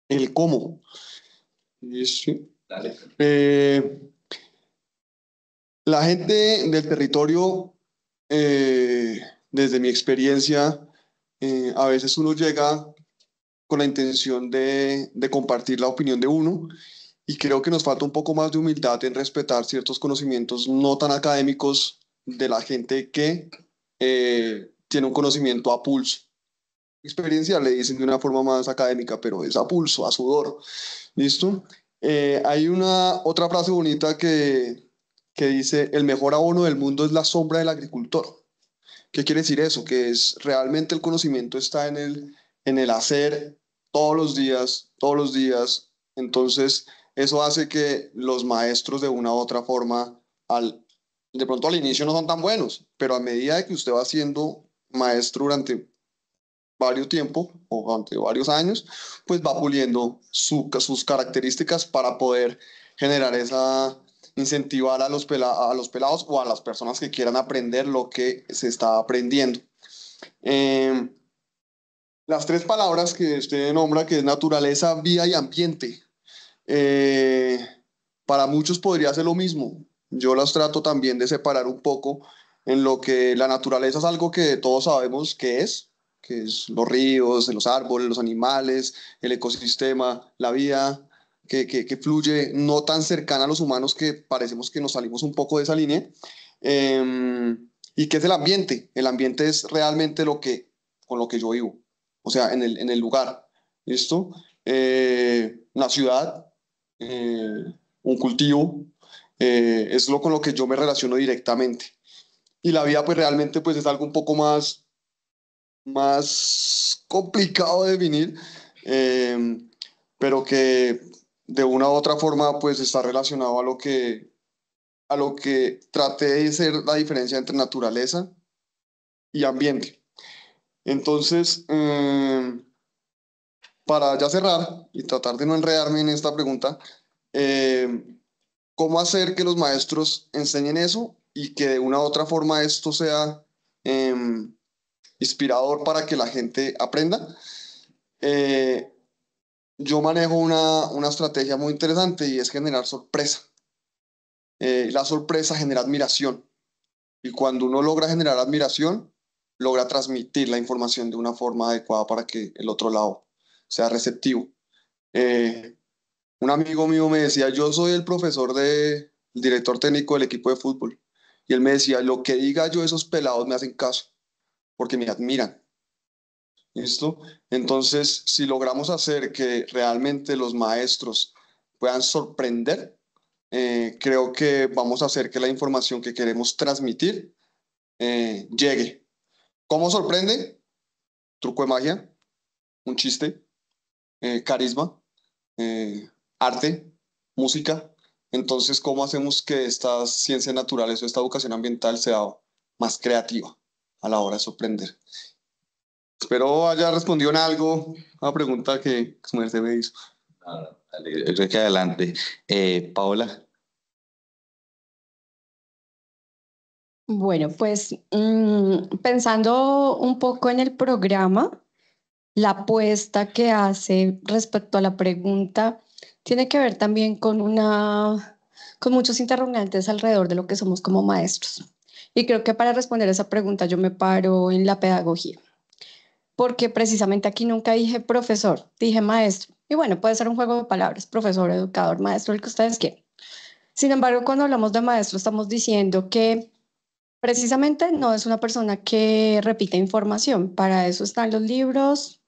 el cómo. Dale. Eh, la gente del territorio, eh, desde mi experiencia, eh, a veces uno llega con la intención de, de compartir la opinión de uno y creo que nos falta un poco más de humildad en respetar ciertos conocimientos no tan académicos de la gente que eh, tiene un conocimiento a pulso. Experiencia le dicen de una forma más académica, pero es a pulso, a sudor. ¿Listo? Eh, hay una otra frase bonita que, dice, el mejor abono del mundo es la sombra del agricultor. ¿Qué quiere decir eso? Que es realmente el conocimiento está en el, en el hacer todos los días, todos los días. Entonces, eso hace que los maestros de una u otra forma, al, de pronto al inicio no son tan buenos, pero a medida de que usted va siendo maestro durante varios tiempo o durante varios años, pues va puliendo sus características para poder generar esa, incentivar a los, a los pelados o a las personas que quieran aprender lo que se está aprendiendo. Em, las tres palabras que usted nombra, que es naturaleza, vía y ambiente, eh, para muchos podría ser lo mismo. Yo las trato también de separar un poco en lo que la naturaleza es algo que todos sabemos que es, que es los ríos, los árboles, los animales, el ecosistema, la vida que, fluye no tan cercana a los humanos que parecemos que nos salimos un poco de esa línea. Em, ¿Y que es el ambiente? El ambiente es realmente lo que, con lo que yo vivo, o sea, en el, lugar, ¿listo? Eh, la ciudad eh, un cultivo, eh, es lo con lo que yo me relaciono directamente. Y la vida pues realmente pues es algo un poco más, más complicado de definir, em, pero que de una u otra forma pues está relacionado a lo que a lo que traté de ser la diferencia entre naturaleza y ambiente. Entonces, em, para ya cerrar y tratar de no enredarme en esta pregunta, eh, ¿cómo hacer que los maestros enseñen eso y que de una u otra forma esto sea em, inspirador para que la gente aprenda? Eh, yo manejo una, una, estrategia muy interesante y es generar sorpresa. Eh, la sorpresa genera admiración y cuando uno logra generar admiración, logra transmitir la información de una forma adecuada para que el otro lado sea receptivo. Eh, un amigo mío me decía, yo soy el profesor de, director técnico del equipo de fútbol. Y él me decía, lo que diga yo, esos pelados me hacen caso, porque me admiran. ¿Listo? Entonces, si logramos hacer que realmente los maestros puedan sorprender, eh, creo que vamos a hacer que la información que queremos transmitir eh, llegue. ¿Cómo sorprende? Truco de magia, un chiste, eh, carisma, eh, arte, música. Entonces, ¿cómo hacemos que estas ciencias naturales o esta educación ambiental sea más creativa a la hora de sorprender? Espero haya respondido en algo a la pregunta que su me hizo. adelante. Eh, Paola. Bueno, pues mm, pensando un poco en el programa, la apuesta que hace respecto a la pregunta tiene que ver también con una con muchos interrogantes alrededor de lo que somos como maestros. Y creo que para responder esa pregunta yo me paro en la pedagogía. Porque precisamente aquí nunca dije profesor, dije maestro. Y bueno, puede ser un juego de palabras, profesor, educador, maestro, el que ustedes quieran. Sin embargo, cuando hablamos de maestro estamos diciendo que precisamente no es una persona que repite información. Para eso están los libros,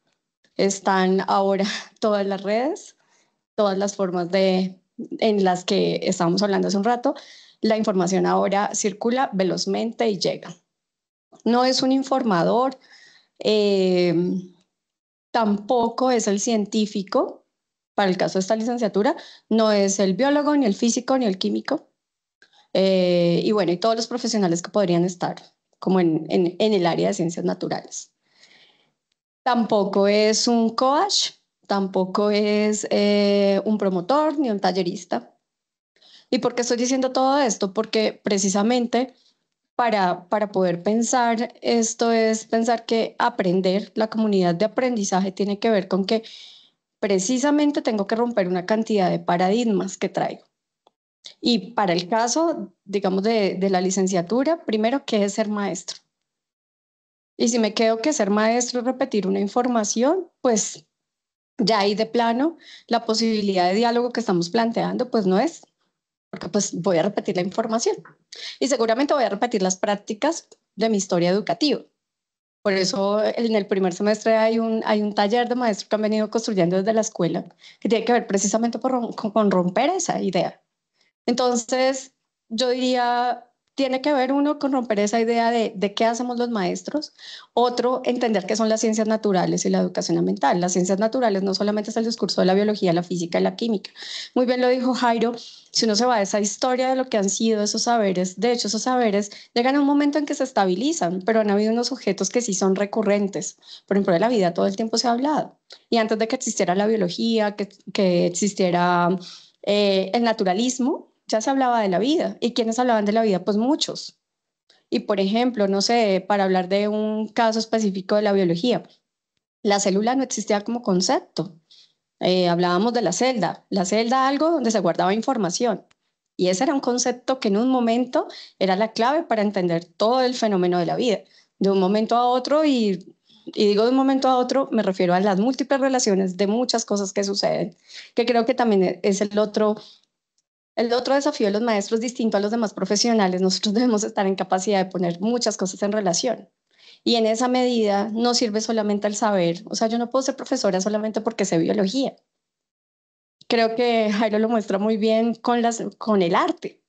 están ahora todas las redes, todas las formas de, en las que estábamos hablando hace un rato. La información ahora circula velozmente y llega. No es un informador, eh, tampoco es el científico, para el caso de esta licenciatura, no es el biólogo, ni el físico, ni el químico. Eh, y bueno, y todos los profesionales que podrían estar como en, en el área de ciencias naturales. Tampoco es un coach, tampoco es eh, un promotor ni un tallerista. ¿Y por qué estoy diciendo todo esto? Porque precisamente para, poder pensar esto es pensar que aprender, la comunidad de aprendizaje tiene que ver con que precisamente tengo que romper una cantidad de paradigmas que traigo. Y para el caso, digamos, de, de la licenciatura, primero, ¿qué es ser maestro? Y si me quedo que ser maestro es repetir una información, pues ya ahí de plano la posibilidad de diálogo que estamos planteando, pues no es, porque pues voy a repetir la información. Y seguramente voy a repetir las prácticas de mi historia educativa. Por eso en el primer semestre hay un, hay un taller de maestros que han venido construyendo desde la escuela, que tiene que ver precisamente con romper esa idea. Entonces, yo diría, tiene que ver uno con romper esa idea de, qué hacemos los maestros, otro, entender qué son las ciencias naturales y la educación ambiental. Las ciencias naturales no solamente es el discurso de la biología, la física y la química. Muy bien lo dijo Jairo, si uno se va a esa historia de lo que han sido esos saberes, de hecho esos saberes llegan a un momento en que se estabilizan, pero han habido unos objetos que sí son recurrentes. Por ejemplo, de la vida todo el tiempo se ha hablado. Y antes de que existiera la biología, que, existiera eh, el naturalismo, se hablaba de la vida. ¿Y quienes hablaban de la vida? Pues muchos. Y por ejemplo, no sé, para hablar de un caso específico de la biología, la célula no existía como concepto. Eh, hablábamos de la celda, la celda algo donde se guardaba información. Y ese era un concepto que en un momento era la clave para entender todo el fenómeno de la vida. De un momento a otro, y, y digo de un momento a otro, me refiero a las múltiples relaciones de muchas cosas que suceden, que creo que también es el otro el otro desafío de los maestros, distinto a los demás profesionales, nosotros debemos estar en capacidad de poner muchas cosas en relación. Y en esa medida no sirve solamente el saber. O sea, yo no puedo ser profesora solamente porque sé biología. Creo que Jairo lo muestra muy bien con, las, con el arte.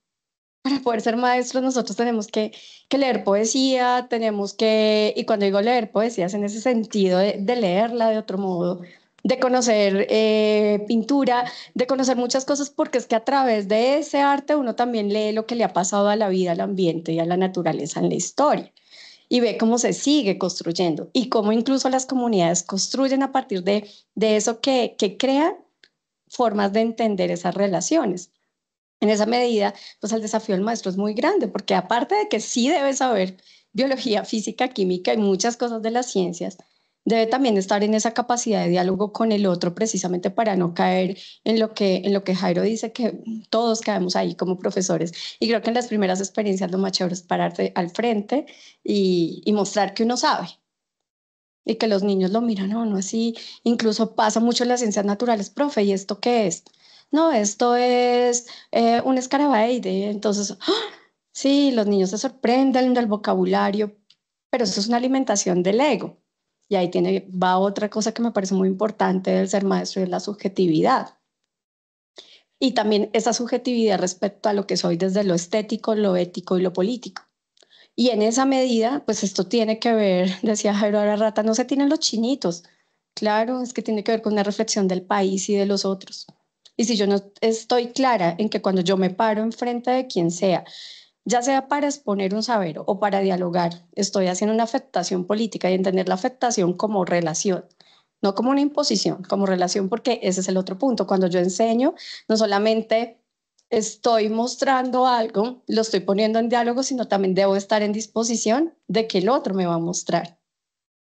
Para poder ser maestros nosotros tenemos que, leer poesía, tenemos que, y cuando digo leer poesía es en ese sentido de leerla de otro modo, de conocer eh, pintura, de conocer muchas cosas, porque es que a través de ese arte uno también lee lo que le ha pasado a la vida, al ambiente y a la naturaleza en la historia y ve cómo se sigue construyendo y cómo incluso las comunidades construyen a partir de, eso que, que crean formas de entender esas relaciones. En esa medida, pues el desafío del maestro es muy grande, porque aparte de que sí debe saber biología, física, química y muchas cosas de las ciencias, debe también estar en esa capacidad de diálogo con el otro precisamente para no caer en lo que, en lo que Jairo dice, que todos caemos ahí como profesores. Y creo que en las primeras experiencias lo más chévere es pararte al frente y, mostrar que uno sabe. Y que los niños lo miran o no así. Incluso pasa mucho en las ciencias naturales, profe, ¿y esto qué es? No, esto es eh, un escarabaide. Entonces, ¡ah! sí, los niños se sorprenden del vocabulario, pero eso es una alimentación del ego y ahí tiene, va otra cosa que me parece muy importante del ser maestro y es la subjetividad. Y también esa subjetividad respecto a lo que soy desde lo estético, lo ético y lo político. Y en esa medida, pues esto tiene que ver, decía Jairo rata no se tienen los chinitos. Claro, es que tiene que ver con una reflexión del país y de los otros. Y si yo no estoy clara en que cuando yo me paro enfrente de quien sea, ya sea para exponer un saber o para dialogar, estoy haciendo una afectación política y entender la afectación como relación, no como una imposición, como relación, porque ese es el otro punto. Cuando yo enseño, no solamente estoy mostrando algo, lo estoy poniendo en diálogo, sino también debo estar en disposición de que el otro me va a mostrar.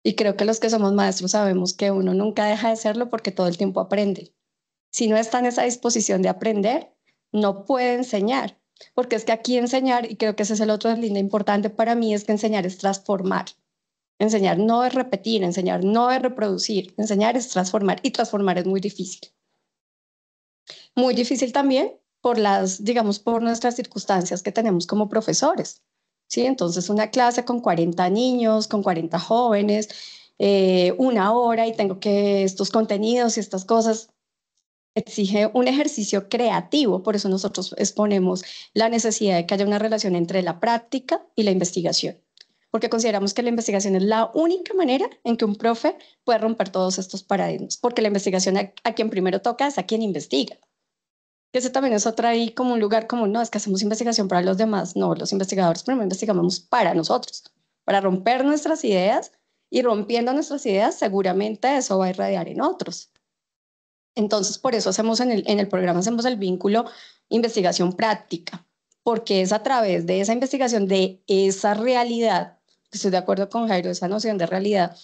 Y creo que los que somos maestros sabemos que uno nunca deja de serlo porque todo el tiempo aprende. Si no está en esa disposición de aprender, no puede enseñar porque es que aquí enseñar, y creo que ese es el otro límite importante para mí, es que enseñar es transformar. Enseñar no es repetir, enseñar no es reproducir, enseñar es transformar y transformar es muy difícil. Muy difícil también por las, digamos, por nuestras circunstancias que tenemos como profesores. ¿sí? Entonces, una clase con 40 niños, con 40 jóvenes, eh, una hora y tengo que estos contenidos y estas cosas, exige un ejercicio creativo, por eso nosotros exponemos la necesidad de que haya una relación entre la práctica y la investigación, porque consideramos que la investigación es la única manera en que un profe puede romper todos estos paradigmas, porque la investigación a, quien primero toca es a quien investiga. Y ese también es otra ahí como un lugar como, no, es que hacemos investigación para los demás, no, los investigadores primero investigamos para nosotros, para romper nuestras ideas y rompiendo nuestras ideas seguramente eso va a irradiar en otros. Entonces, por eso hacemos en el, programa, hacemos el vínculo investigación práctica, porque es a través de esa investigación, de esa realidad, estoy de acuerdo con Jairo, esa noción de realidad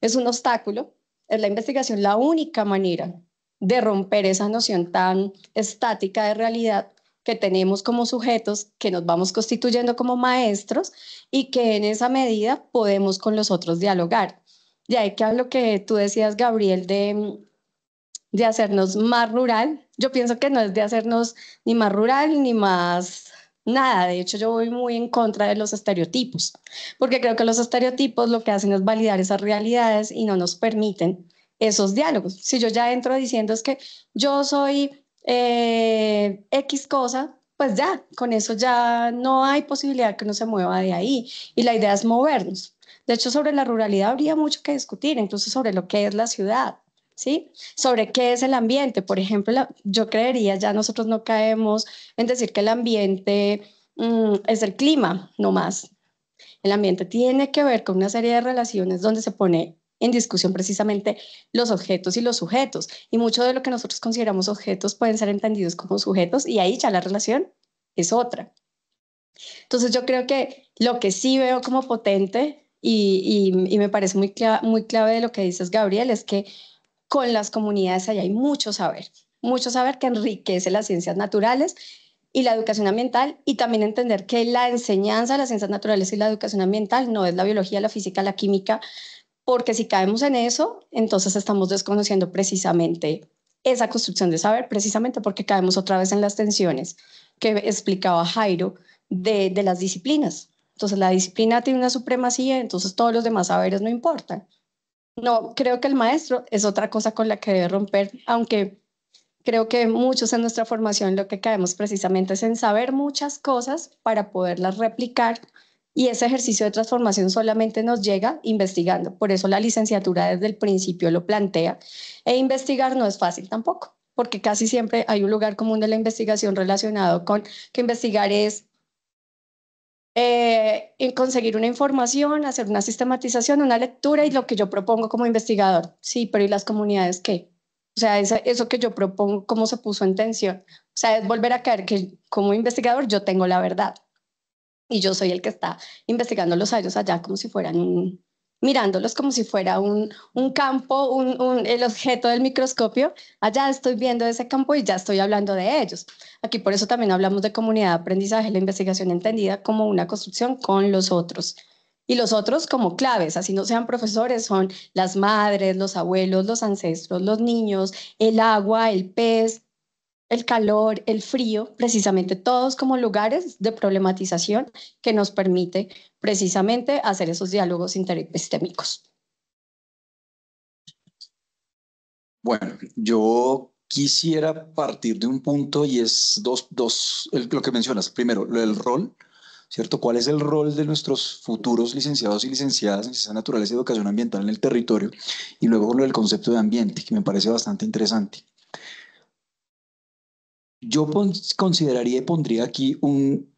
es un obstáculo, es la investigación la única manera de romper esa noción tan estática de realidad que tenemos como sujetos, que nos vamos constituyendo como maestros y que en esa medida podemos con los otros dialogar. Ya hay que lo que tú decías, Gabriel, de de hacernos más rural. Yo pienso que no es de hacernos ni más rural ni más nada. De hecho, yo voy muy en contra de los estereotipos, porque creo que los estereotipos lo que hacen es validar esas realidades y no nos permiten esos diálogos. Si yo ya entro diciendo es que yo soy eh, X cosa, pues ya, con eso ya no hay posibilidad que uno se mueva de ahí. Y la idea es movernos. De hecho, sobre la ruralidad habría mucho que discutir, incluso sobre lo que es la ciudad. ¿sí? Sobre qué es el ambiente. Por ejemplo, yo creería, ya nosotros no caemos en decir que el ambiente mm, es el clima, no más. El ambiente tiene que ver con una serie de relaciones donde se pone en discusión precisamente los objetos y los sujetos. Y mucho de lo que nosotros consideramos objetos pueden ser entendidos como sujetos y ahí ya la relación es otra. Entonces yo creo que lo que sí veo como potente y, me parece muy clave de lo que dices, Gabriel, es que con las comunidades allá hay mucho saber, mucho saber que enriquece las ciencias naturales y la educación ambiental y también entender que la enseñanza de las ciencias naturales y la educación ambiental no es la biología, la física, la química, porque si caemos en eso, entonces estamos desconociendo precisamente esa construcción de saber, precisamente porque caemos otra vez en las tensiones que explicaba Jairo de, de las disciplinas. Entonces la disciplina tiene una supremacía, entonces todos los demás saberes no importan. No, creo que el maestro es otra cosa con la que debe romper, aunque creo que muchos en nuestra formación lo que caemos precisamente es en saber muchas cosas para poderlas replicar y ese ejercicio de transformación solamente nos llega investigando. Por eso la licenciatura desde el principio lo plantea e investigar no es fácil tampoco porque casi siempre hay un lugar común de la investigación relacionado con que investigar es eh, conseguir una información, hacer una sistematización, una lectura y lo que yo propongo como investigador. Sí, pero ¿y las comunidades qué? O sea, eso, que yo propongo, ¿cómo se puso en tensión? O sea, es volver a caer que como investigador yo tengo la verdad y yo soy el que está investigando los años allá como si fueran un, mirándolos como si fuera un, campo, el objeto del microscopio. Allá estoy viendo ese campo y ya estoy hablando de ellos. Aquí por eso también hablamos de comunidad de aprendizaje, la investigación entendida como una construcción con los otros. Y los otros como claves, así no sean profesores, son las madres, los abuelos, los ancestros, los niños, el agua, el pez, el calor, el frío, precisamente todos como lugares de problematización que nos permite precisamente hacer esos diálogos interepistémicos. Bueno, yo quisiera partir de un punto y es dos, dos lo que mencionas. Primero, lo del rol, ¿cierto? ¿Cuál es el rol de nuestros futuros licenciados y licenciadas en ciencias naturales y educación ambiental en el territorio? Y luego lo del concepto de ambiente, que me parece bastante interesante. Yo consideraría y pondría aquí un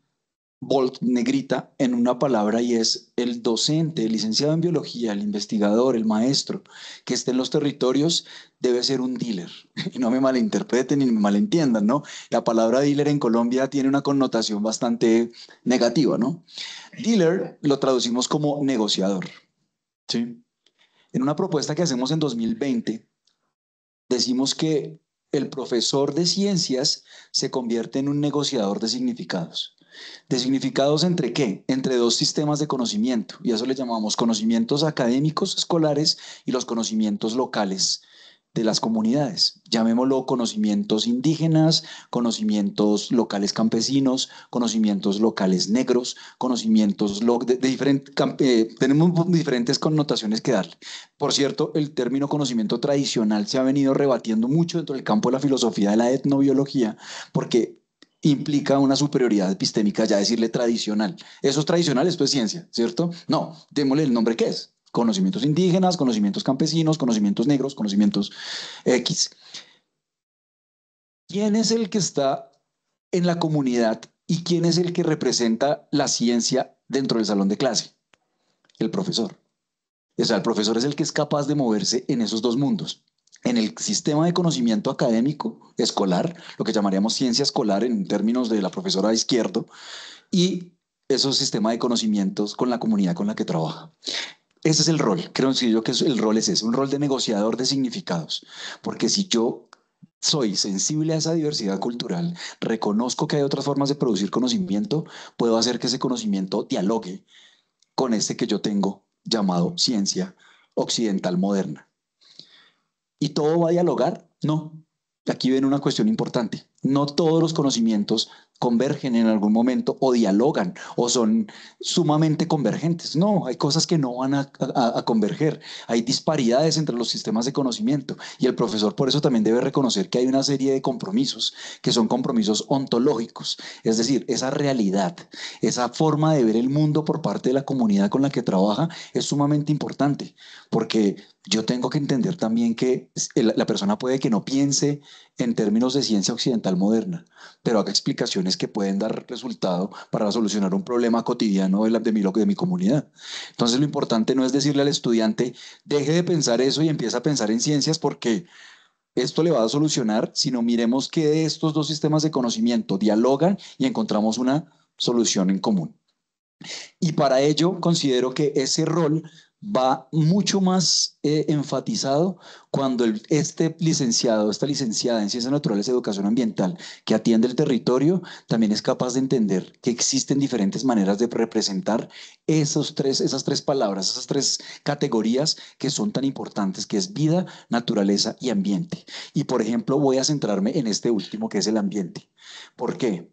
bolt negrita en una palabra y es el docente, el licenciado en biología, el investigador, el maestro que esté en los territorios debe ser un dealer. Y no me malinterpreten ni me malentiendan, ¿no? La palabra dealer en Colombia tiene una connotación bastante negativa, ¿no? Dealer lo traducimos como negociador. Sí. En una propuesta que hacemos en 2020, decimos que el profesor de ciencias se convierte en un negociador de significados. ¿De significados entre qué? Entre dos sistemas de conocimiento, y a eso le llamamos conocimientos académicos escolares y los conocimientos locales de las comunidades, llamémoslo conocimientos indígenas, conocimientos locales campesinos, conocimientos locales negros, conocimientos de, diferentes, eh, tenemos diferentes connotaciones que darle. Por cierto, el término conocimiento tradicional se ha venido rebatiendo mucho dentro del campo de la filosofía de la etnobiología, porque implica una superioridad epistémica, ya decirle tradicional. Eso es tradicional, esto es ciencia, ¿cierto? No, démosle el nombre que es. Conocimientos indígenas, conocimientos campesinos, conocimientos negros, conocimientos X. ¿Quién es el que está en la comunidad y quién es el que representa la ciencia dentro del salón de clase? El profesor. O sea, el profesor es el que es capaz de moverse en esos dos mundos en el sistema de conocimiento académico escolar, lo que llamaríamos ciencia escolar en términos de la profesora de izquierdo, y esos sistemas de conocimientos con la comunidad con la que trabaja. Ese es el rol, creo yo que el rol es ese, un rol de negociador de significados, porque si yo soy sensible a esa diversidad cultural, reconozco que hay otras formas de producir conocimiento, puedo hacer que ese conocimiento dialogue con este que yo tengo llamado ciencia occidental moderna. ¿Y todo va a dialogar? No. Aquí viene una cuestión importante. No todos los conocimientos convergen en algún momento o dialogan o son sumamente convergentes. No, hay cosas que no van a, converger. Hay disparidades entre los sistemas de conocimiento y el profesor por eso también debe reconocer que hay una serie de compromisos que son compromisos ontológicos, es decir, esa realidad, esa forma de ver el mundo por parte de la comunidad con la que trabaja es sumamente importante porque yo tengo que entender también que la persona puede que no piense en términos de ciencia occidental moderna, pero haga explicaciones que pueden dar resultado para solucionar un problema cotidiano de, la, mi, de mi comunidad. Entonces lo importante no es decirle al estudiante, deje de pensar eso y empieza a pensar en ciencias porque esto le va a solucionar, sino miremos que estos dos sistemas de conocimiento dialogan y encontramos una solución en común. Y para ello considero que ese rol va mucho más eh, enfatizado cuando este licenciado, esta licenciada en Ciencias Naturales, y Educación Ambiental, que atiende el territorio, también es capaz de entender que existen diferentes maneras de representar esos tres, esas tres palabras, esas tres categorías que son tan importantes, que es vida, naturaleza y ambiente. Y por ejemplo, voy a centrarme en este último, que es el ambiente. ¿Por qué?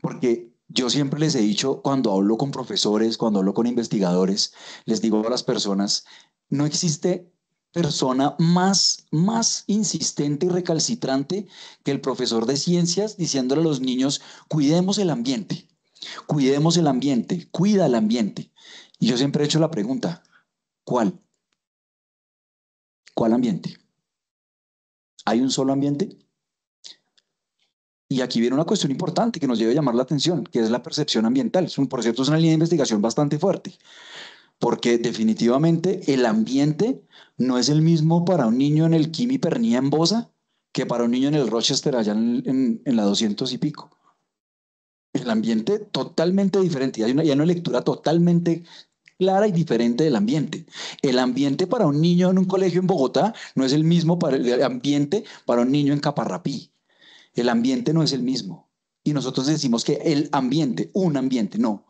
Porque yo siempre les he dicho, cuando hablo con profesores, cuando hablo con investigadores, les digo a las personas, no existe persona más, más insistente y recalcitrante que el profesor de ciencias diciéndole a los niños, cuidemos el ambiente, cuidemos el ambiente, cuida el ambiente. Y yo siempre he hecho la pregunta, ¿cuál? ¿Cuál ambiente? ¿Hay un solo ambiente? Y aquí viene una cuestión importante que nos lleva a llamar la atención, que es la percepción ambiental. Es un, por cierto, es una línea de investigación bastante fuerte, porque definitivamente el ambiente no es el mismo para un niño en el Kimi Pernía en Bosa que para un niño en el Rochester allá en, la 200 y pico. El ambiente totalmente diferente, hay una, una lectura totalmente clara y diferente del ambiente. El ambiente para un niño en un colegio en Bogotá no es el mismo para el ambiente para un niño en Caparrapí. El ambiente no es el mismo. Y nosotros decimos que el ambiente, un ambiente, no.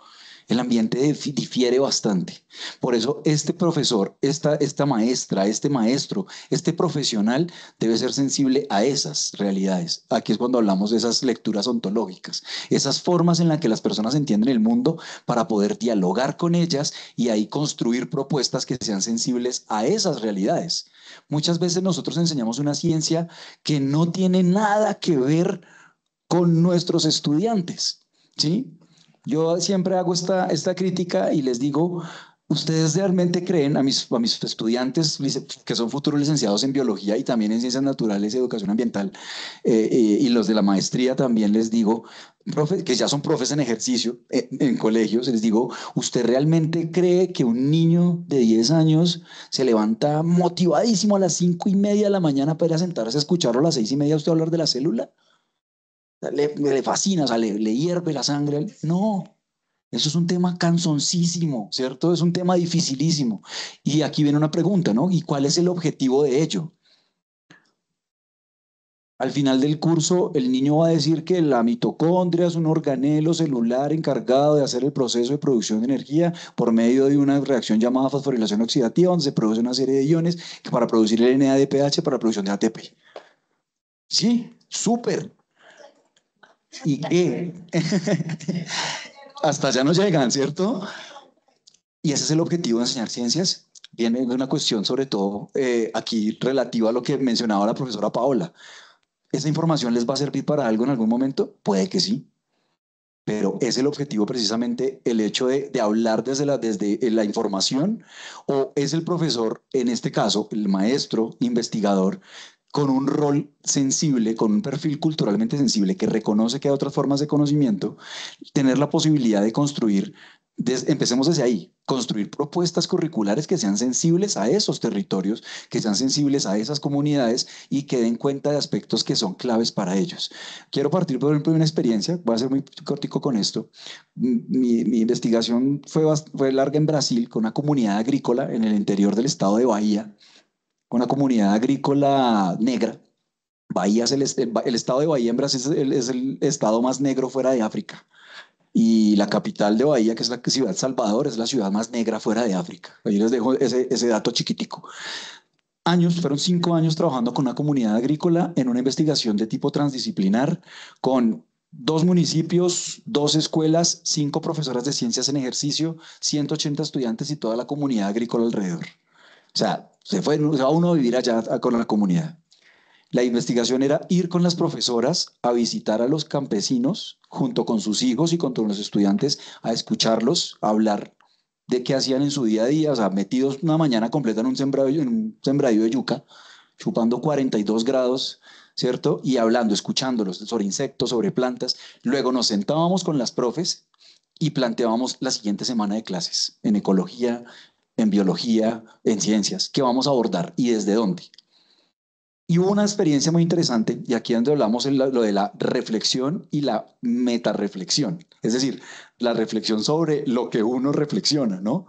El ambiente difiere bastante. Por eso este profesor, esta, esta maestra, este maestro, este profesional debe ser sensible a esas realidades. Aquí es cuando hablamos de esas lecturas ontológicas, esas formas en las que las personas entienden el mundo para poder dialogar con ellas y ahí construir propuestas que sean sensibles a esas realidades. Muchas veces nosotros enseñamos una ciencia que no tiene nada que ver con nuestros estudiantes. ¿Sí? Yo siempre hago esta, esta crítica y les digo, ¿Ustedes realmente creen, a mis, a mis estudiantes que son futuros licenciados en biología y también en ciencias naturales y educación ambiental, eh, eh, y los de la maestría también les digo, profe, que ya son profes en ejercicio, eh, en colegios, les digo, ¿usted realmente cree que un niño de 10 años se levanta motivadísimo a las 5 y media de la mañana para sentarse a escucharlo a las 6 y media usted hablar de la célula? le, fascina, le, hierve la sangre. No, eso es un tema cansoncísimo, ¿cierto? Es un tema dificilísimo. Y aquí viene una pregunta, ¿no? ¿Y cuál es el objetivo de ello? Al final del curso, el niño va a decir que la mitocondria es un organelo celular encargado de hacer el proceso de producción de energía por medio de una reacción llamada fosforilación oxidativa, donde se produce una serie de iones para producir el NADPH para la producción de ATP. Sí, súper, ¿Y qué? Hasta allá no llegan, ¿cierto? Y ese es el objetivo de enseñar ciencias. Viene una cuestión, sobre todo eh, aquí, relativa a lo que mencionaba la profesora Paola. ¿Esa información les va a servir para algo en algún momento? Puede que sí. Pero es el objetivo precisamente el hecho de, hablar desde la, desde eh, la información o es el profesor, en este caso, el maestro investigador, con un rol sensible, con un perfil culturalmente sensible que reconoce que hay otras formas de conocimiento, tener la posibilidad de construir, empecemos desde ahí, construir propuestas curriculares que sean sensibles a esos territorios, que sean sensibles a esas comunidades y que den cuenta de aspectos que son claves para ellos. Quiero partir, por ejemplo, de una experiencia, voy a ser muy cortico con esto. Mi, investigación fue larga en Brasil con una comunidad agrícola en el interior del estado de Bahía una comunidad agrícola negra. Bahía es el, este, estado de Bahía en Brasil es el, estado más negro fuera de África. Y la capital de Bahía, que es la ciudad Salvador, es la ciudad más negra fuera de África. Ahí les dejo ese, ese dato chiquitico años, fueron cinco años trabajando con una comunidad agrícola en una investigación de tipo transdisciplinar con dos municipios, dos escuelas, cinco profesoras de ciencias en ejercicio, 180 estudiantes y toda la comunidad agrícola alrededor. O sea, se, fue, a uno a vivir allá con la comunidad. La investigación era ir con las profesoras a visitar a los campesinos junto con sus hijos y con todos los estudiantes a escucharlos hablar de qué hacían en su día a día, o sea, metidos una mañana completa en un sembradío, en un sembradío de yuca, chupando 42 grados, ¿cierto? Y hablando, escuchándolos sobre insectos, sobre plantas. Luego nos sentábamos con las profes y planteábamos la siguiente semana de clases en ecología, en biología, en ciencias, ¿qué vamos a abordar y desde dónde. Y hubo una experiencia muy interesante, y aquí donde hablamos en lo de la reflexión y la reflexión, es decir, la reflexión sobre lo que uno reflexiona, ¿no?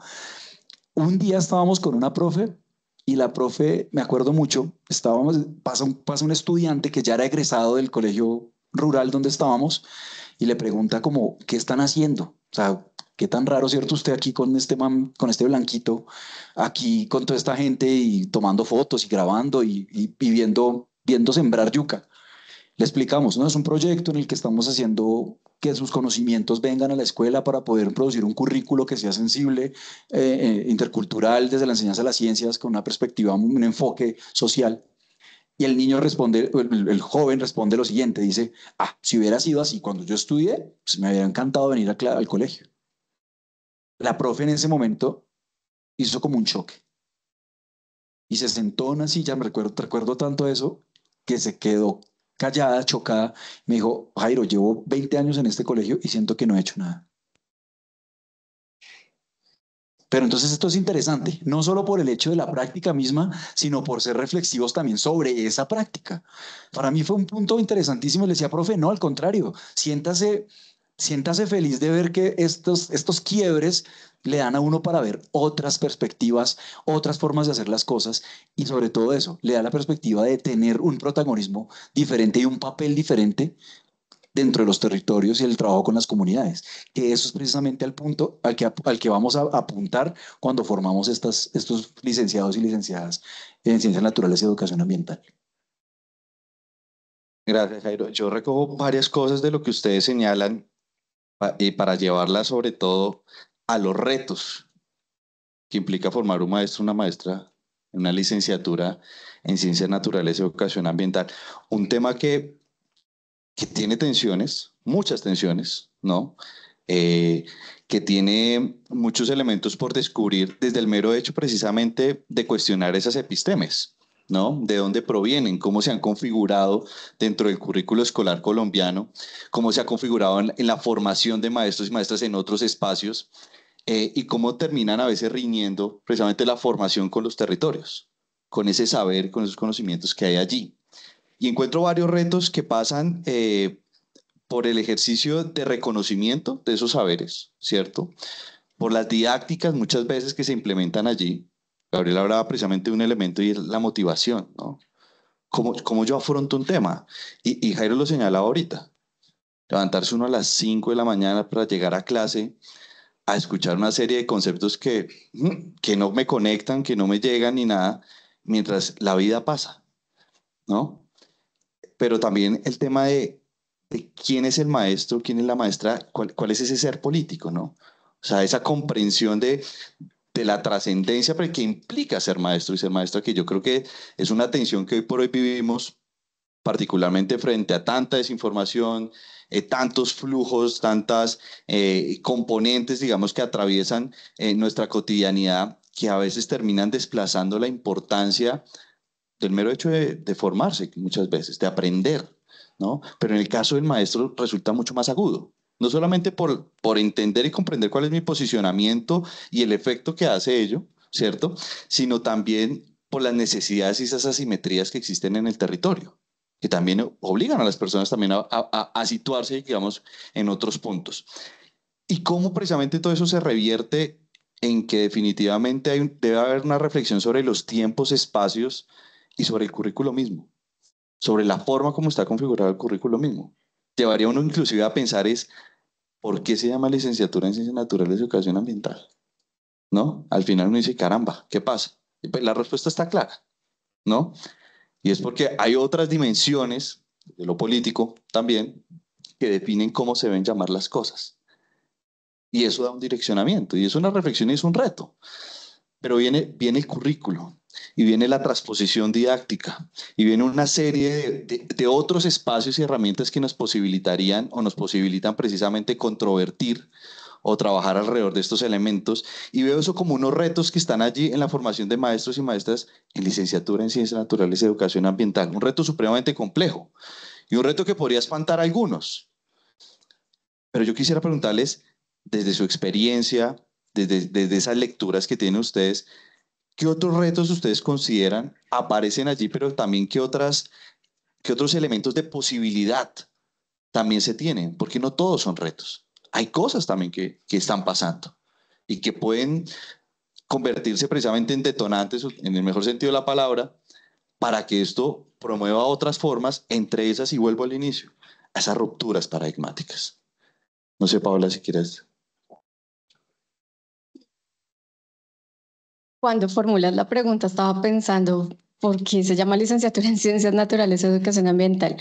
Un día estábamos con una profe y la profe, me acuerdo mucho, estábamos, pasa un, un estudiante que ya era egresado del colegio rural donde estábamos y le pregunta como, ¿qué están haciendo? O sea, qué tan raro, ¿cierto? Usted aquí con este man, con este blanquito, aquí con toda esta gente y tomando fotos y grabando y, viendo, sembrar yuca. Le explicamos, ¿no? Es un proyecto en el que estamos haciendo que sus conocimientos vengan a la escuela para poder producir un currículo que sea sensible, eh, eh, intercultural, desde la enseñanza de las ciencias, con una perspectiva, un enfoque social. Y el niño responde, el, joven responde lo siguiente, dice, ah, si hubiera sido así cuando yo estudié, pues me hubiera encantado venir al colegio. La profe en ese momento hizo como un choque. Y se sentó en una silla, me recuerdo, recuerdo tanto eso, que se quedó callada, chocada. Me dijo, Jairo, llevo 20 años en este colegio y siento que no he hecho nada. Pero entonces esto es interesante, no solo por el hecho de la práctica misma, sino por ser reflexivos también sobre esa práctica. Para mí fue un punto interesantísimo. Le decía, profe, no, al contrario, siéntase siéntase feliz de ver que estos, estos quiebres le dan a uno para ver otras perspectivas, otras formas de hacer las cosas y sobre todo eso, le da la perspectiva de tener un protagonismo diferente y un papel diferente dentro de los territorios y el trabajo con las comunidades, que eso es precisamente al punto al que, vamos a apuntar cuando formamos estos licenciados y licenciadas en ciencias naturales y educación ambiental. Gracias, Jairo. Yo recojo varias cosas de lo que ustedes señalan y para llevarla sobre todo a los retos que implica formar un maestro, una maestra, una licenciatura en ciencias naturales y educación ambiental. Un tema que, tiene tensiones, muchas tensiones, ¿no? Eh, que tiene muchos elementos por descubrir desde el mero hecho precisamente de cuestionar esas epistemes. De dónde provienen, cómo se han configurado dentro del currículo escolar colombiano, cómo se ha configurado en, la formación de maestros y maestras en otros espacios eh, y cómo terminan a veces riñendo precisamente la formación con los territorios, con ese saber, con esos conocimientos que hay allí. Y encuentro varios retos que pasan eh, por el ejercicio de reconocimiento de esos saberes, ¿cierto? Por las didácticas muchas veces que se implementan allí, Gabriel hablaba precisamente de un elemento y es la motivación, ¿no? Cómo, yo afronto un tema. Y, Jairo lo señalaba ahorita. Levantarse uno a las 5 de la mañana para llegar a clase, a escuchar una serie de conceptos que, que no me conectan, que no me llegan ni nada, mientras la vida pasa, ¿no? Pero también el tema de, quién es el maestro, quién es la maestra, cuál, cuál es ese ser político, ¿no? O sea, esa comprensión de de la trascendencia que implica ser maestro y ser maestro, que yo creo que es una tensión que hoy por hoy vivimos, particularmente frente a tanta desinformación, eh, tantos flujos, tantas eh, componentes, digamos, que atraviesan eh, nuestra cotidianidad, que a veces terminan desplazando la importancia del mero hecho de, de formarse muchas veces, de aprender, ¿no? Pero en el caso del maestro resulta mucho más agudo no solamente por, por entender y comprender cuál es mi posicionamiento y el efecto que hace ello, ¿cierto? Sino también por las necesidades y esas asimetrías que existen en el territorio, que también obligan a las personas también a, situarse, digamos, en otros puntos. Y cómo precisamente todo eso se revierte en que definitivamente debe haber una reflexión sobre los tiempos, espacios y sobre el currículo mismo, sobre la forma como está configurado el currículo mismo. Llevaría uno inclusive a pensar es ¿por qué se llama licenciatura en Ciencias Naturales y Educación Ambiental? ¿No? Al final uno dice, caramba, ¿qué pasa? Pues la respuesta está clara, ¿no? Y es porque hay otras dimensiones de lo político también que definen cómo se ven llamar las cosas. Y eso da un direccionamiento, y es una reflexión y es un reto. Pero viene, viene el currículo, y viene la transposición didáctica, y viene una serie de, otros espacios y herramientas que nos posibilitarían o nos posibilitan precisamente controvertir o trabajar alrededor de estos elementos. Y veo eso como unos retos que están allí en la formación de maestros y maestras en licenciatura en ciencias naturales y educación ambiental. Un reto supremamente complejo y un reto que podría espantar a algunos. Pero yo quisiera preguntarles, desde su experiencia, desde, desde esas lecturas que tienen ustedes, ¿Qué otros retos ustedes consideran aparecen allí, pero también qué, otras, qué otros elementos de posibilidad también se tienen? Porque no todos son retos. Hay cosas también que, están pasando y que pueden convertirse precisamente en detonantes, en el mejor sentido de la palabra, para que esto promueva otras formas, entre esas, y vuelvo al inicio, esas rupturas paradigmáticas. No sé, Paula, si quieres Cuando formulas la pregunta estaba pensando, ¿por qué se llama licenciatura en Ciencias Naturales, y Educación Ambiental?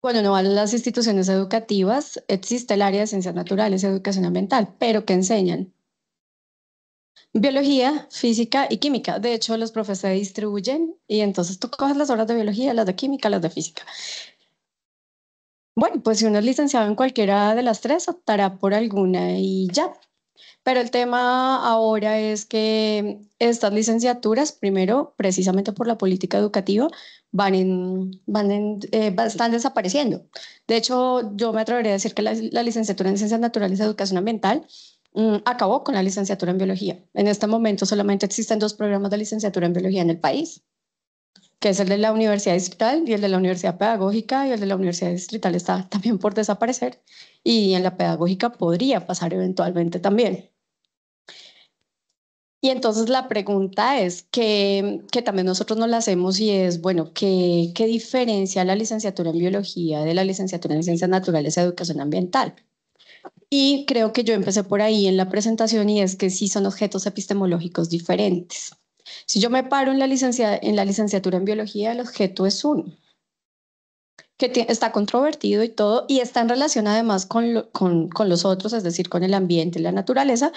Cuando uno va a las instituciones educativas, existe el área de Ciencias Naturales, y Educación Ambiental, pero ¿qué enseñan? Biología, física y química. De hecho, los profesores distribuyen y entonces tú coges las horas de biología, las de química, las de física. Bueno, pues si uno es licenciado en cualquiera de las tres, optará por alguna y ya, pero el tema ahora es que estas licenciaturas, primero, precisamente por la política educativa, van en, van en, eh, están desapareciendo. De hecho, yo me atrevería a decir que la, licenciatura en Ciencias Naturales y Educación Ambiental mm, acabó con la licenciatura en Biología. En este momento solamente existen dos programas de licenciatura en Biología en el país que es el de la Universidad Distrital y el de la Universidad Pedagógica y el de la Universidad Distrital está también por desaparecer y en la pedagógica podría pasar eventualmente también. Y entonces la pregunta es que, también nosotros nos la hacemos y es, bueno, ¿qué, diferencia la licenciatura en biología de la licenciatura en ciencias naturales y educación ambiental? Y creo que yo empecé por ahí en la presentación y es que sí son objetos epistemológicos diferentes. Si yo me paro en la, en la licenciatura en biología, el objeto es uno, que está controvertido y todo, y está en relación además con los otros, es decir, con el ambiente y la naturaleza,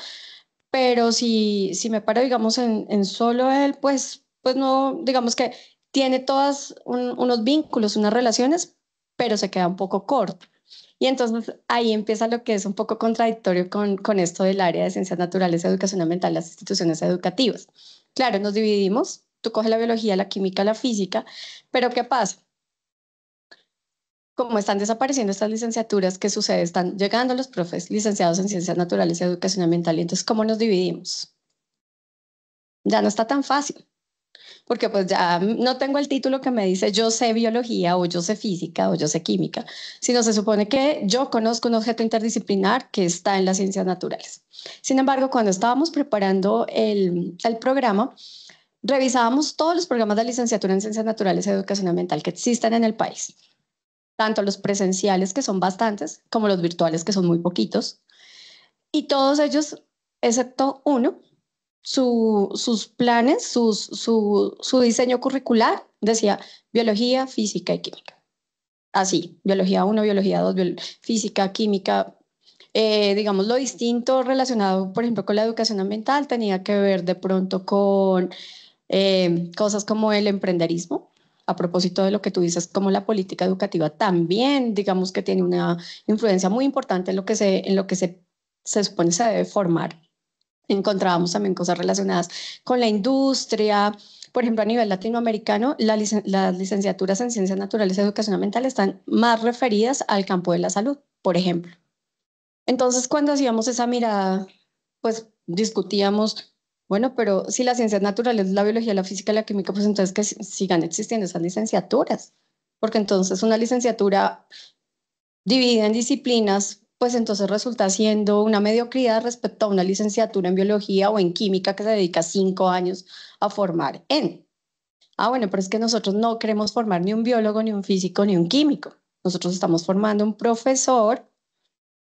pero si, si me paro, digamos, en, solo él, pues, pues no, digamos que tiene todas unos vínculos, unas relaciones, pero se queda un poco corto. Y entonces ahí empieza lo que es un poco contradictorio con, con esto del área de ciencias naturales, educación ambiental, las instituciones educativas. Claro, nos dividimos, tú coges la biología, la química, la física, pero ¿qué pasa? como están desapareciendo estas licenciaturas, ¿qué sucede? Están llegando los profes licenciados en ciencias naturales y educación ambiental, y entonces, ¿cómo nos dividimos? Ya no está tan fácil, porque pues ya no tengo el título que me dice yo sé biología o yo sé física o yo sé química, sino se supone que yo conozco un objeto interdisciplinar que está en las ciencias naturales. Sin embargo, cuando estábamos preparando el, programa, revisábamos todos los programas de licenciatura en ciencias naturales y educación ambiental que existen en el país tanto los presenciales, que son bastantes, como los virtuales, que son muy poquitos. Y todos ellos, excepto uno, sus planes, su, diseño curricular decía biología, física y química. Así, biología 1, biología 2, física, química, eh, digamos, lo distinto relacionado, por ejemplo, con la educación ambiental tenía que ver de pronto con eh, cosas como el emprenderismo, a propósito de lo que tú dices, como la política educativa también, digamos que tiene una influencia muy importante en lo que se, en lo que se, se supone se debe formar. Encontrábamos también cosas relacionadas con la industria. Por ejemplo, a nivel latinoamericano, las licenciaturas en ciencias naturales y educación ambiental están más referidas al campo de la salud, por ejemplo. Entonces, cuando hacíamos esa mirada, pues discutíamos bueno, pero si las ciencias naturales, la biología, la física, la química, pues entonces que sigan existiendo esas licenciaturas, porque entonces una licenciatura dividida en disciplinas, pues entonces resulta siendo una mediocridad respecto a una licenciatura en biología o en química que se dedica cinco años a formar en. Ah, bueno, pero es que nosotros no queremos formar ni un biólogo, ni un físico, ni un químico. Nosotros estamos formando un profesor,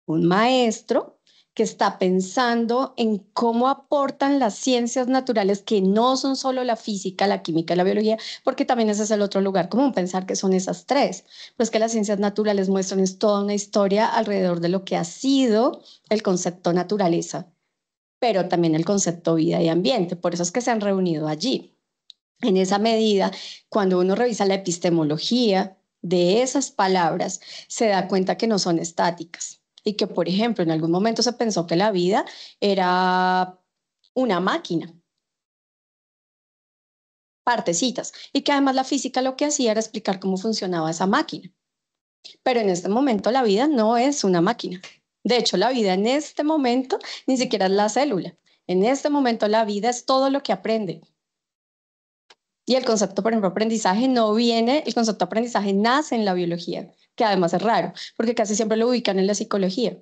un maestro que está pensando en cómo aportan las ciencias naturales que no son solo la física, la química la biología, porque también ese es el otro lugar común, pensar que son esas tres, pues que las ciencias naturales muestran es toda una historia alrededor de lo que ha sido el concepto naturaleza, pero también el concepto vida y ambiente, por eso es que se han reunido allí. En esa medida, cuando uno revisa la epistemología de esas palabras, se da cuenta que no son estáticas y que, por ejemplo, en algún momento se pensó que la vida era una máquina, partecitas, y que además la física lo que hacía era explicar cómo funcionaba esa máquina. Pero en este momento la vida no es una máquina. De hecho, la vida en este momento ni siquiera es la célula. En este momento la vida es todo lo que aprende. Y el concepto, por ejemplo, aprendizaje no viene, el concepto de aprendizaje nace en la biología que además es raro, porque casi siempre lo ubican en la psicología.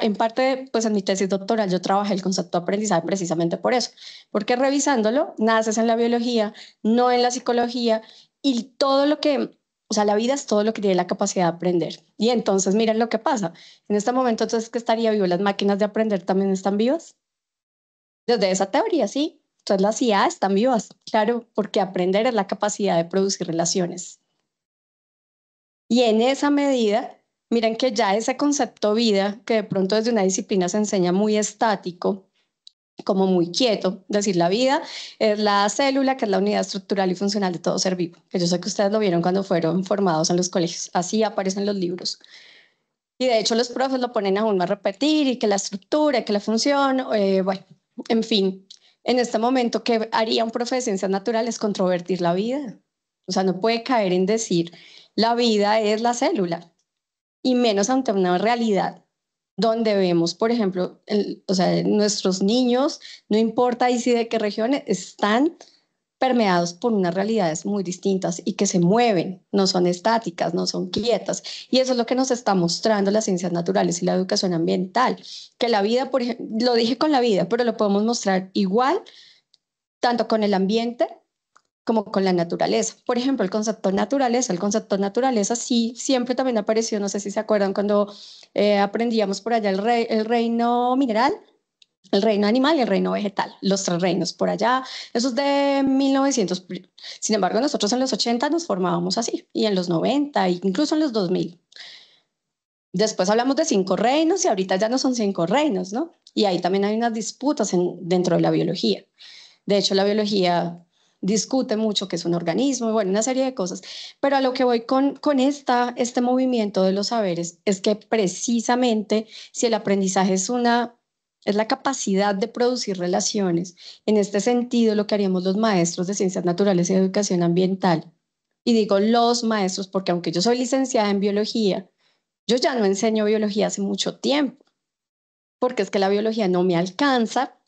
En parte, pues en mi tesis doctoral yo trabajé el concepto de aprendizaje precisamente por eso, porque revisándolo, naces en la biología, no en la psicología, y todo lo que o sea, la vida es todo lo que tiene la capacidad de aprender. Y entonces, miren lo que pasa. En este momento, entonces, que estaría vivo? ¿Las máquinas de aprender también están vivas? Desde pues, esa teoría, sí. Entonces, las IA están vivas, claro, porque aprender es la capacidad de producir relaciones. Y en esa medida, miren que ya ese concepto vida, que de pronto desde una disciplina se enseña muy estático, como muy quieto, decir la vida es la célula, que es la unidad estructural y funcional de todo ser vivo, que yo sé que ustedes lo vieron cuando fueron formados en los colegios, así aparecen los libros. Y de hecho los profes lo ponen aún más a repetir y que la estructura, que la función, eh, bueno, en fin, en este momento que haría un profe de ciencias naturales controvertir la vida. O sea, no puede caer en decir la vida es la célula y menos ante una realidad donde vemos, por ejemplo, nuestros niños, no importa y si de qué regiones, están permeados por unas realidades muy distintas y que se mueven, no son estáticas, no son quietas. Y eso es lo que nos está mostrando las ciencias naturales y la educación ambiental, que la vida, por ejemplo, lo dije con la vida, pero lo podemos mostrar igual, tanto con el ambiente como con la naturaleza. Por ejemplo, el concepto naturaleza. El concepto naturaleza sí siempre también apareció, no sé si se acuerdan cuando eh, aprendíamos por allá el, el reino mineral, el reino animal y el reino vegetal, los tres reinos por allá, eso es de 1900. Sin embargo, nosotros en los 80 nos formábamos así, y en los 90, incluso en los 2000. Después hablamos de cinco reinos y ahorita ya no son cinco reinos, ¿no? Y ahí también hay unas disputas en, dentro de la biología. De hecho, la biología discute mucho que es un organismo, y bueno, una serie de cosas. Pero a lo que voy con, esta, este movimiento de los saberes es que precisamente si el aprendizaje es una es la capacidad de producir relaciones. En este sentido, lo que haríamos los maestros de ciencias naturales y educación ambiental, y digo los maestros porque aunque yo soy licenciada en biología, yo ya no enseño biología hace mucho tiempo, porque es que la biología no me alcanza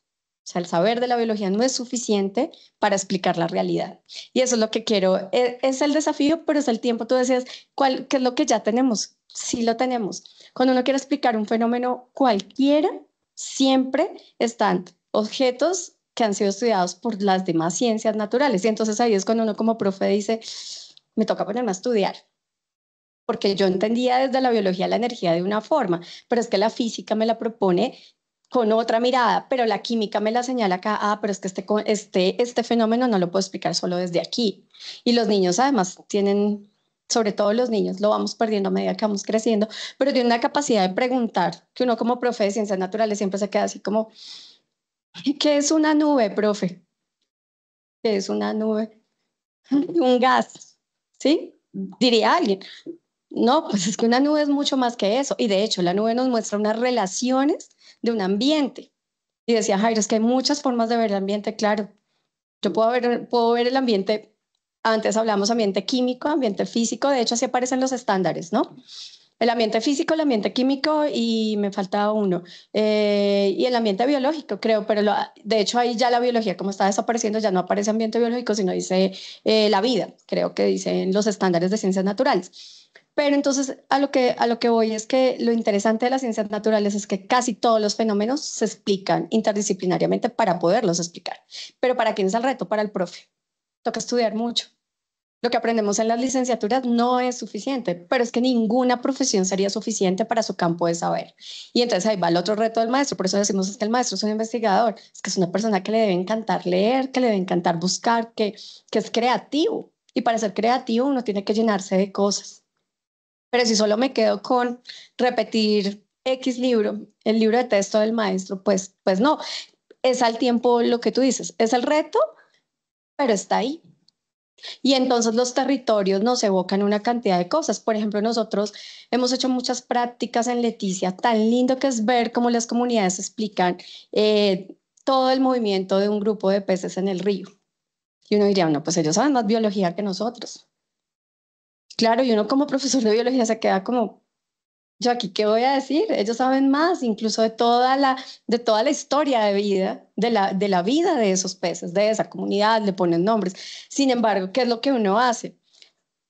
o sea, el saber de la biología no es suficiente para explicar la realidad. Y eso es lo que quiero. E, es el desafío, pero es el tiempo. Tú decías, ¿cuál, ¿qué es lo que ya tenemos? Sí lo tenemos. Cuando uno quiere explicar un fenómeno cualquiera, siempre están objetos que han sido estudiados por las demás ciencias naturales. Y entonces ahí es cuando uno como profe dice, me toca ponerme a estudiar. Porque yo entendía desde la biología la energía de una forma, pero es que la física me la propone con otra mirada, pero la química me la señala acá, ah, pero es que este, este, este fenómeno no lo puedo explicar solo desde aquí. Y los niños además tienen, sobre todo los niños, lo vamos perdiendo a medida que vamos creciendo, pero tienen una capacidad de preguntar, que uno como profe de ciencias naturales siempre se queda así como, ¿qué es una nube, profe? ¿Qué es una nube? Un gas, ¿sí? Diría alguien. No, pues es que una nube es mucho más que eso. Y de hecho, la nube nos muestra unas relaciones de un ambiente. Y decía Jairo, es que hay muchas formas de ver el ambiente, claro. Yo puedo ver, puedo ver el ambiente, antes hablamos ambiente químico, ambiente físico, de hecho así aparecen los estándares, ¿no? El ambiente físico, el ambiente químico y me faltaba uno. Eh, y el ambiente biológico, creo, pero de hecho ahí ya la biología como está desapareciendo, ya no aparece ambiente biológico, sino dice eh, la vida, creo que dicen los estándares de ciencias naturales. Pero entonces a lo, que, a lo que voy es que lo interesante de las ciencias naturales es que casi todos los fenómenos se explican interdisciplinariamente para poderlos explicar. Pero ¿para quién es el reto? Para el profe. Toca estudiar mucho lo que aprendemos en las licenciaturas no es suficiente, pero es que ninguna profesión sería suficiente para su campo de saber. Y entonces ahí va el otro reto del maestro, por eso decimos que el maestro es un investigador, es que es una persona que le debe encantar leer, que le debe encantar buscar, que, es creativo. Y para ser creativo uno tiene que llenarse de cosas. Pero si solo me quedo con repetir X libro, el libro de texto del maestro, pues, pues no, es al tiempo lo que tú dices, es el reto, pero está ahí. Y entonces los territorios nos evocan una cantidad de cosas. Por ejemplo, nosotros hemos hecho muchas prácticas en Leticia. Tan lindo que es ver cómo las comunidades explican eh, todo el movimiento de un grupo de peces en el río. Y uno diría, no, pues ellos saben más biología que nosotros. Claro, y uno como profesor de biología se queda como, yo aquí qué voy a decir, ellos saben más incluso de toda la, de toda la historia de vida, de la, de la vida de esos peces, de esa comunidad, le ponen nombres. Sin embargo, ¿qué es lo que uno hace?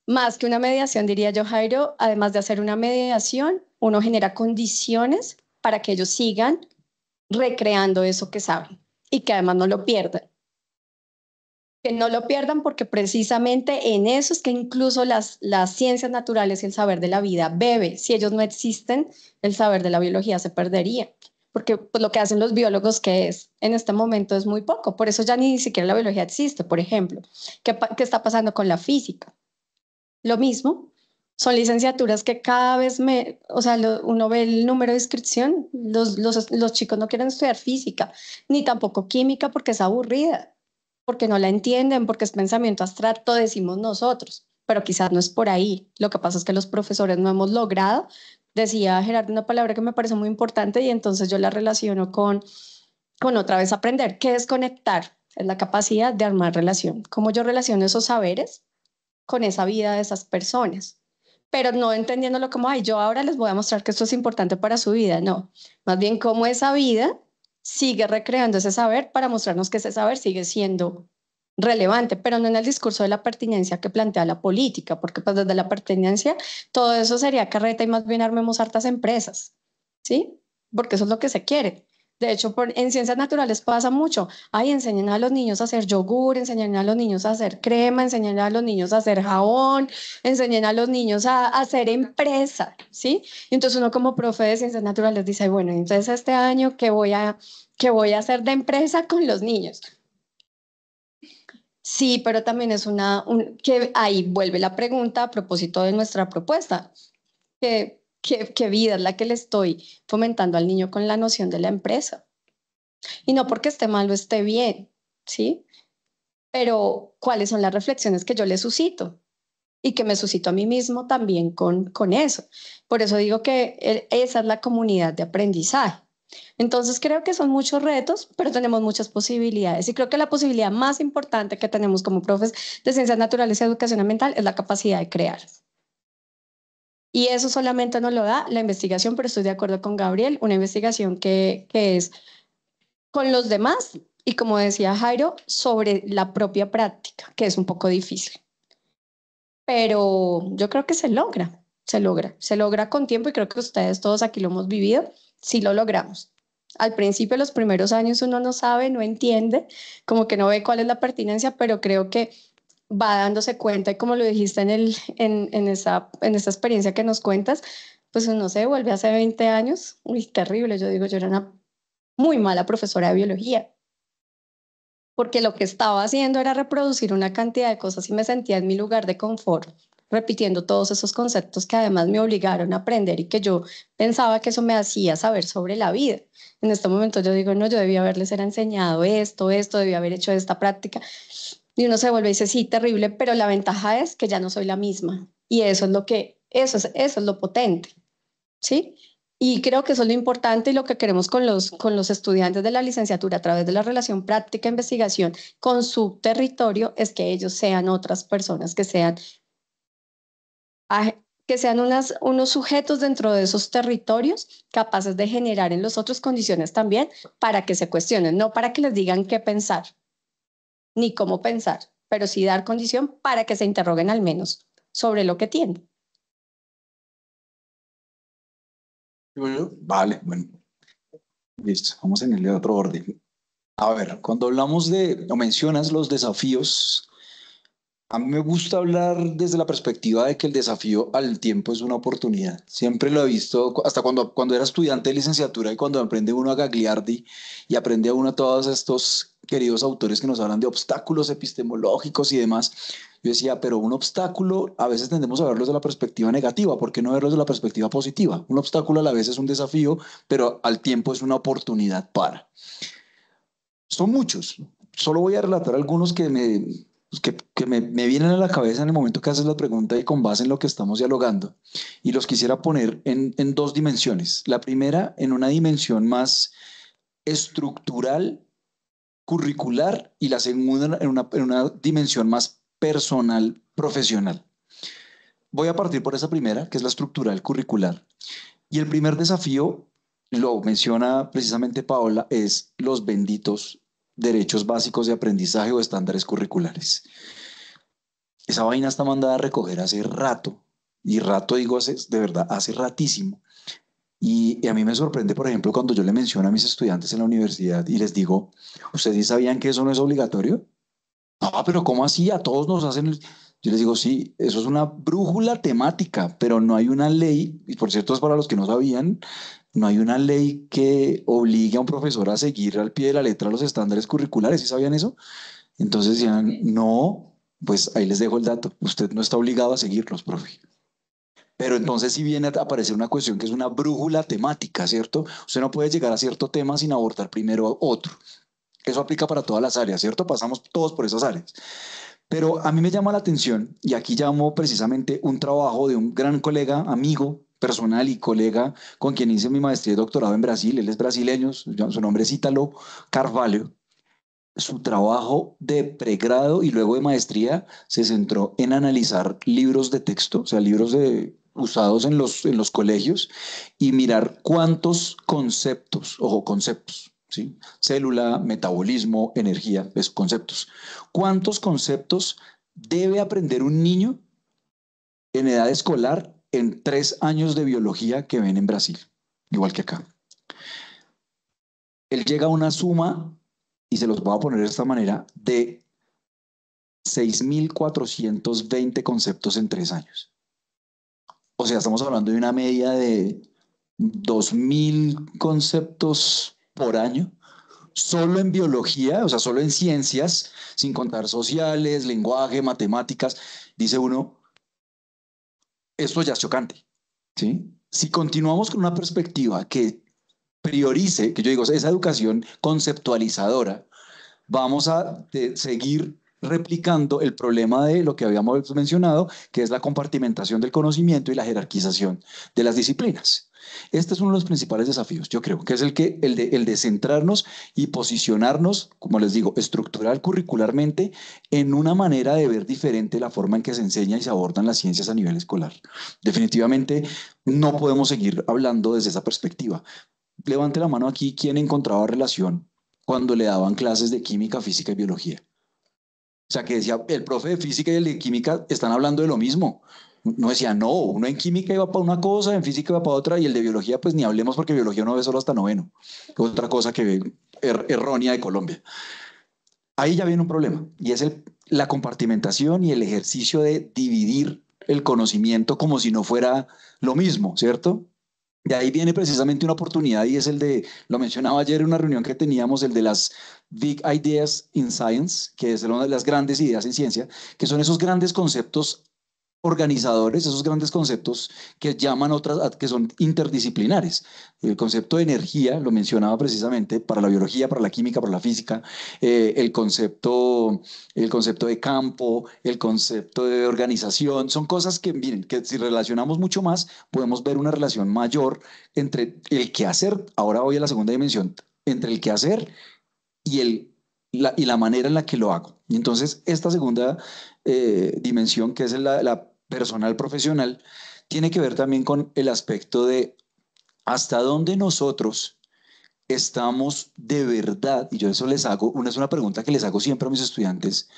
Más que una mediación, diría yo, Jairo, además de hacer una mediación, uno genera condiciones para que ellos sigan recreando eso que saben y que además no lo pierdan no lo pierdan porque precisamente en eso es que incluso las, las ciencias naturales y el saber de la vida bebe. Si ellos no existen, el saber de la biología se perdería, porque pues, lo que hacen los biólogos que es en este momento es muy poco. Por eso ya ni siquiera la biología existe, por ejemplo. ¿Qué, qué está pasando con la física? Lo mismo, son licenciaturas que cada vez me, o sea, uno ve el número de inscripción, los, los chicos no quieren estudiar física, ni tampoco química porque es aburrida porque no la entienden, porque es pensamiento abstracto, decimos nosotros, pero quizás no es por ahí. Lo que pasa es que los profesores no hemos logrado. Decía Gerardo una palabra que me parece muy importante y entonces yo la relaciono con, otra vez aprender, que es conectar, es la capacidad de armar relación. Cómo yo relaciono esos saberes con esa vida de esas personas pero no entendiéndolo como, ay, yo ahora les voy a mostrar que esto es importante para su vida, no, más bien cómo esa vida sigue recreando ese saber para mostrarnos que ese saber sigue siendo relevante, pero no en el discurso de la pertinencia que plantea la política, porque pues desde la pertinencia todo eso sería carreta y más bien armemos hartas empresas, ¿sí? Porque eso es lo que se quiere. De hecho, en ciencias naturales pasa mucho. Ay, enseñan a los niños a hacer yogur, enseñan a los niños a hacer crema, enseñan a los niños a hacer jabón, enseñen a los niños a, hacer empresa, ¿sí? Y entonces uno como profe de ciencias naturales dice, bueno, entonces este año, ¿qué voy a, qué voy a hacer de empresa con los niños? Sí, pero también es una, que ahí vuelve la pregunta a propósito de nuestra propuesta, que qué, vida es la que le estoy fomentando al niño con la noción de la empresa. Y no porque esté mal o esté bien, ¿sí? Pero cuáles son las reflexiones que yo le suscito y que me suscito a mí mismo también con, con eso. Por eso digo que eh, esa es la comunidad de aprendizaje. Entonces creo que son muchos retos, pero tenemos muchas posibilidades. Y creo que la posibilidad más importante que tenemos como profes de ciencias naturales y educación ambiental es la capacidad de crear. Y eso solamente no lo da la investigación, pero estoy de acuerdo con Gabriel, una investigación que, que es con los demás y como decía Jairo, sobre la propia práctica, que es un poco difícil. Pero yo creo que se logra, se logra, se logra con tiempo y creo que ustedes todos aquí lo hemos vivido, si lo logramos. Al principio, los primeros años uno no sabe, no entiende, como que no ve cuál es la pertinencia, pero creo que va dándose cuenta y como lo dijiste en, el, en, esa, en experiencia que nos cuentas, pues no se devuelve hace 20 años, muy terrible, yo digo, yo era una muy mala profesora de biología, porque lo que estaba haciendo era reproducir una cantidad de cosas y me sentía en mi lugar de confort, repitiendo todos esos conceptos que además me obligaron a aprender y que yo pensaba que eso me hacía saber sobre la vida. En este momento yo digo, no, yo debía haberles era enseñado esto, esto, debía haber hecho esta práctica y uno se vuelve y dice, sí, terrible, pero la ventaja es que ya no soy la misma. Y eso es lo que, eso es, lo potente, ¿sí? Y creo que eso es lo importante y lo que queremos con los, con los estudiantes de la licenciatura a través de la relación práctica-investigación e con su territorio es que ellos sean otras personas, que sean, ah, que sean unos sujetos dentro de esos territorios capaces de generar en los otros condiciones también para que se cuestionen, no para que les digan qué pensar, ni cómo pensar, pero sí dar condición para que se interroguen al menos sobre lo que tienen. Vale, bueno. Listo, vamos en el otro orden. A ver, cuando hablamos de, o mencionas los desafíos a mí me gusta hablar desde la perspectiva de que el desafío al tiempo es una oportunidad. Siempre lo he visto, hasta cuando, cuando era estudiante de licenciatura y cuando aprende uno a Gagliardi y aprende a uno a todos estos queridos autores que nos hablan de obstáculos epistemológicos y demás. Yo decía, pero un obstáculo a veces tendemos a verlo de la perspectiva negativa, ¿por qué no verlos de la perspectiva positiva? Un obstáculo a la vez es un desafío, pero al tiempo es una oportunidad para. Son muchos. Solo voy a relatar algunos que me, pues, que, me, vienen a la cabeza en el momento que haces la pregunta y con base en lo que estamos dialogando. Y los quisiera poner en, dos dimensiones. La primera, en una dimensión más estructural, curricular, y la segunda, en una, en una dimensión más personal, profesional. Voy a partir por esa primera, que es la estructural, curricular. Y el primer desafío, lo menciona precisamente Paola, es los benditos derechos básicos de aprendizaje o estándares curriculares. Esa vaina está mandada a recoger hace rato, y rato digo de verdad, hace ratísimo. Y, a mí me sorprende, por ejemplo, cuando yo le menciono a mis estudiantes en la universidad y les digo, ¿ustedes sabían que eso no es obligatorio? No, pero ¿cómo así? A todos nos hacen... Yo les digo, sí, eso es una brújula temática, pero no hay una ley, y por cierto es para los que no sabían, no hay una ley que obligue a un profesor a seguir al pie de la letra los estándares curriculares, ¿sí sabían eso? Entonces decían, no, pues ahí les dejo el dato, usted no está obligado a seguirlos, profe. Pero entonces si viene a aparecer una cuestión que es una brújula temática, ¿cierto? Usted no puede llegar a cierto tema sin abordar primero a otro. Eso aplica para todas las áreas, ¿cierto? Pasamos todos por esas áreas. Pero a mí me llama la atención, y aquí llamo precisamente un trabajo de un gran colega, amigo, personal y colega con quien hice mi maestría y doctorado en Brasil, él es brasileño, su nombre es Ítalo Carvalho. Su trabajo de pregrado y luego de maestría se centró en analizar libros de texto, o sea, libros de, usados en los, en los colegios y mirar cuántos conceptos, ojo, conceptos, ¿sí? célula, metabolismo, energía, es conceptos. ¿Cuántos conceptos debe aprender un niño en edad escolar en tres años de biología que ven en Brasil, igual que acá. Él llega a una suma, y se los voy a poner de esta manera, de 6.420 conceptos en tres años. O sea, estamos hablando de una media de 2.000 conceptos por año, solo en biología, o sea, solo en ciencias, sin contar sociales, lenguaje, matemáticas. Dice uno, esto ya es chocante. Si continuamos con una perspectiva que priorice, que yo digo, esa educación conceptualizadora, vamos a seguir replicando el problema de lo que habíamos mencionado, que es la compartimentación del conocimiento y la jerarquización de las disciplinas. Este es uno de los principales desafíos, yo creo, que es el, que, el, de, centrarnos y posicionarnos, como les digo, estructural, curricularmente, en una manera de ver diferente la forma en que se enseña y se abordan las ciencias a nivel escolar. Definitivamente no podemos seguir hablando desde esa perspectiva. Levante la mano aquí quien encontraba relación cuando le daban clases de química, física y biología. O sea, que decía, el profe de física y el de química están hablando de lo mismo. No decía, no, uno en química iba para una cosa, en física iba para otra, y el de biología, pues ni hablemos porque biología no ve solo hasta noveno. Otra cosa que er-, errónea de Colombia. Ahí ya viene un problema, y es la compartimentación y el ejercicio de dividir el conocimiento como si no fuera lo mismo, ¿cierto? De ahí viene precisamente una oportunidad y es el de, lo mencionaba ayer en una reunión que teníamos, el de las Big Ideas in Science, que es una de las grandes ideas en ciencia, que son esos grandes conceptos organizadores, esos grandes conceptos que llaman otras, que son interdisciplinares. El concepto de energía, lo mencionaba precisamente, para la biología, para la química, para la física, eh, el, concepto, el concepto de campo, el concepto de organización, son cosas que, miren, que si relacionamos mucho más, podemos ver una relación mayor entre el hacer, ahora voy a la segunda dimensión, entre el hacer y el y la manera en la que lo hago. Y entonces esta segunda eh, dimensión, que es la, personal profesional, tiene que ver también con el aspecto de hasta dónde nosotros estamos de verdad, y yo eso les hago, una es una pregunta que les hago siempre a mis estudiantes,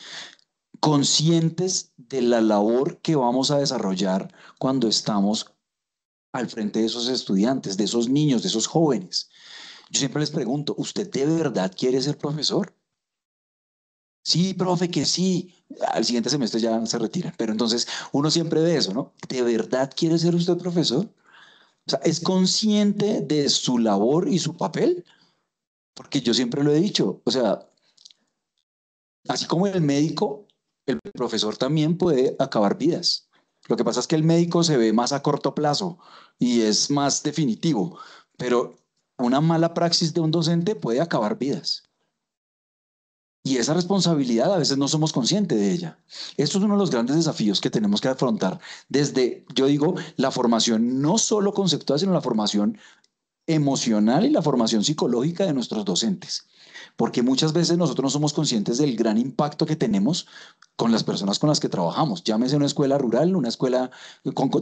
conscientes de la labor que vamos a desarrollar cuando estamos al frente de esos estudiantes, de esos niños, de esos jóvenes. Yo siempre les pregunto, ¿usted de verdad quiere ser profesor? Sí, profe, que sí. Al siguiente semestre ya se retiran. Pero entonces uno siempre ve eso, ¿no? ¿De verdad quiere ser usted profesor? O sea, ¿es consciente de su labor y su papel? Porque yo siempre lo he dicho. O sea, así como el médico, el profesor también puede acabar vidas. Lo que pasa es que el médico se ve más a corto plazo y es más definitivo, pero una mala praxis de un docente puede acabar vidas. Y esa responsabilidad a veces no somos conscientes de ella. Esto es uno de los grandes desafíos que tenemos que afrontar desde, yo digo, la formación no solo conceptual, sino la formación emocional y la formación psicológica de nuestros docentes. Porque muchas veces nosotros no somos conscientes del gran impacto que tenemos con las personas con las que trabajamos. Llámese una escuela rural, una escuela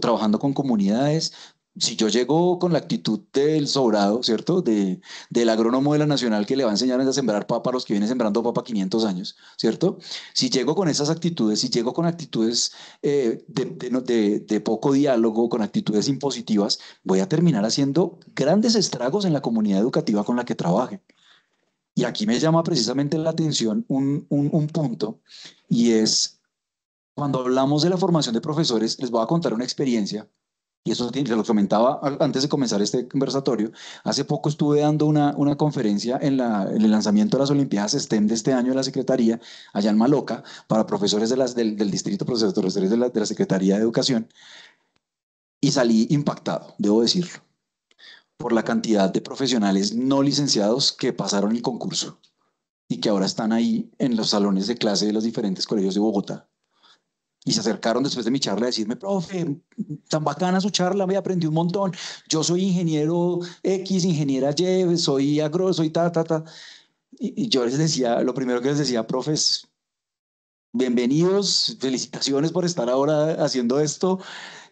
trabajando con comunidades, si yo llego con la actitud del sobrado, ¿cierto? del agrónomo de la Nacional que le va a enseñar a sembrar papa a los que vienen sembrando papa 500 años, ¿cierto? Si llego con esas actitudes, si llego con actitudes eh, de, poco diálogo, con actitudes impositivas, voy a terminar haciendo grandes estragos en la comunidad educativa con la que trabaje. Y aquí me llama precisamente la atención un, un punto, y es cuando hablamos de la formación de profesores, les voy a contar una experiencia y eso se lo comentaba antes de comenzar este conversatorio, hace poco estuve dando una, conferencia en, el lanzamiento de las Olimpiadas STEM de este año de la Secretaría, allá en Maloca, para profesores de las, del, Distrito Profesores de la, de la Secretaría de Educación, y salí impactado, debo decirlo, por la cantidad de profesionales no licenciados que pasaron el concurso y que ahora están ahí en los salones de clase de los diferentes colegios de Bogotá y se acercaron después de mi charla a decirme, profe, tan bacana su charla, me aprendí un montón. Yo soy ingeniero X, ingeniera Y, soy agro, soy ta, ta, ta. Y, yo les decía, lo primero que les decía, profes, bienvenidos, felicitaciones por estar ahora haciendo esto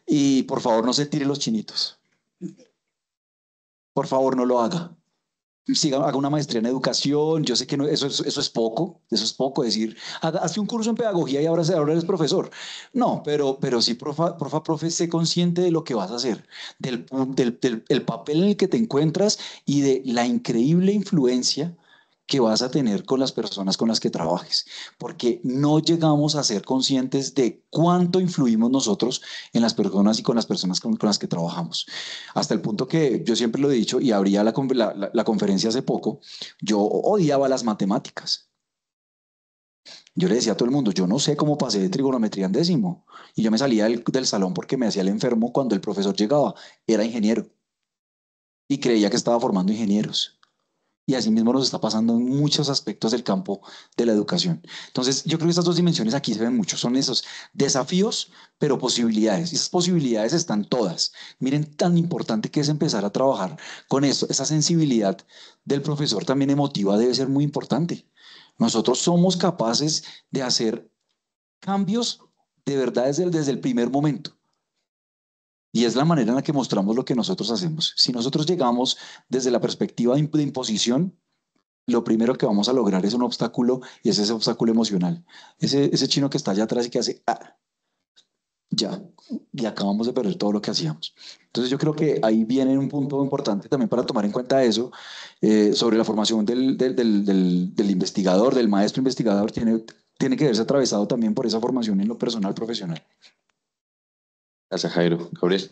y por favor no se tire los chinitos. Por favor no lo haga haga una maestría en educación. Yo sé que no, eso, es poco, eso es poco decir, hace un curso en pedagogía y ahora, eres profesor. No, pero, pero sí, profe, profe, profe, sé consciente de lo que vas a hacer, del, papel en el que te encuentras y de la increíble influencia que vas a tener con las personas con las que trabajes, porque no llegamos a ser conscientes de cuánto influimos nosotros en las personas y con las personas con, las que trabajamos. Hasta el punto que yo siempre lo he dicho y abría la, conferencia hace poco, yo odiaba las matemáticas. Yo le decía a todo el mundo, yo no sé cómo pasé de trigonometría en décimo. Y yo me salía del, del salón porque me hacía el enfermo cuando el profesor llegaba. Era ingeniero. Y creía que estaba formando ingenieros y así mismo nos está pasando en muchos aspectos del campo de la educación. Entonces, yo creo que estas dos dimensiones aquí se ven mucho, son esos desafíos, pero posibilidades. Y esas posibilidades están todas. Miren tan importante que es empezar a trabajar con eso. Esa sensibilidad del profesor también emotiva debe ser muy importante. Nosotros somos capaces de hacer cambios de verdad desde, desde el primer momento. Y es la manera en la que mostramos lo que nosotros hacemos. Si nosotros llegamos desde la perspectiva de imposición, lo primero que vamos a lograr es un obstáculo y es ese obstáculo emocional. Ese, chino que está allá atrás y que hace, ah, ya, y acabamos de perder todo lo que hacíamos. Entonces yo creo que ahí viene un punto importante también para tomar en cuenta eso, eh, sobre la formación del, del, investigador, del maestro investigador, tiene, tiene que verse atravesado también por esa formación en lo personal profesional. Gracias, Jairo. Gabriel.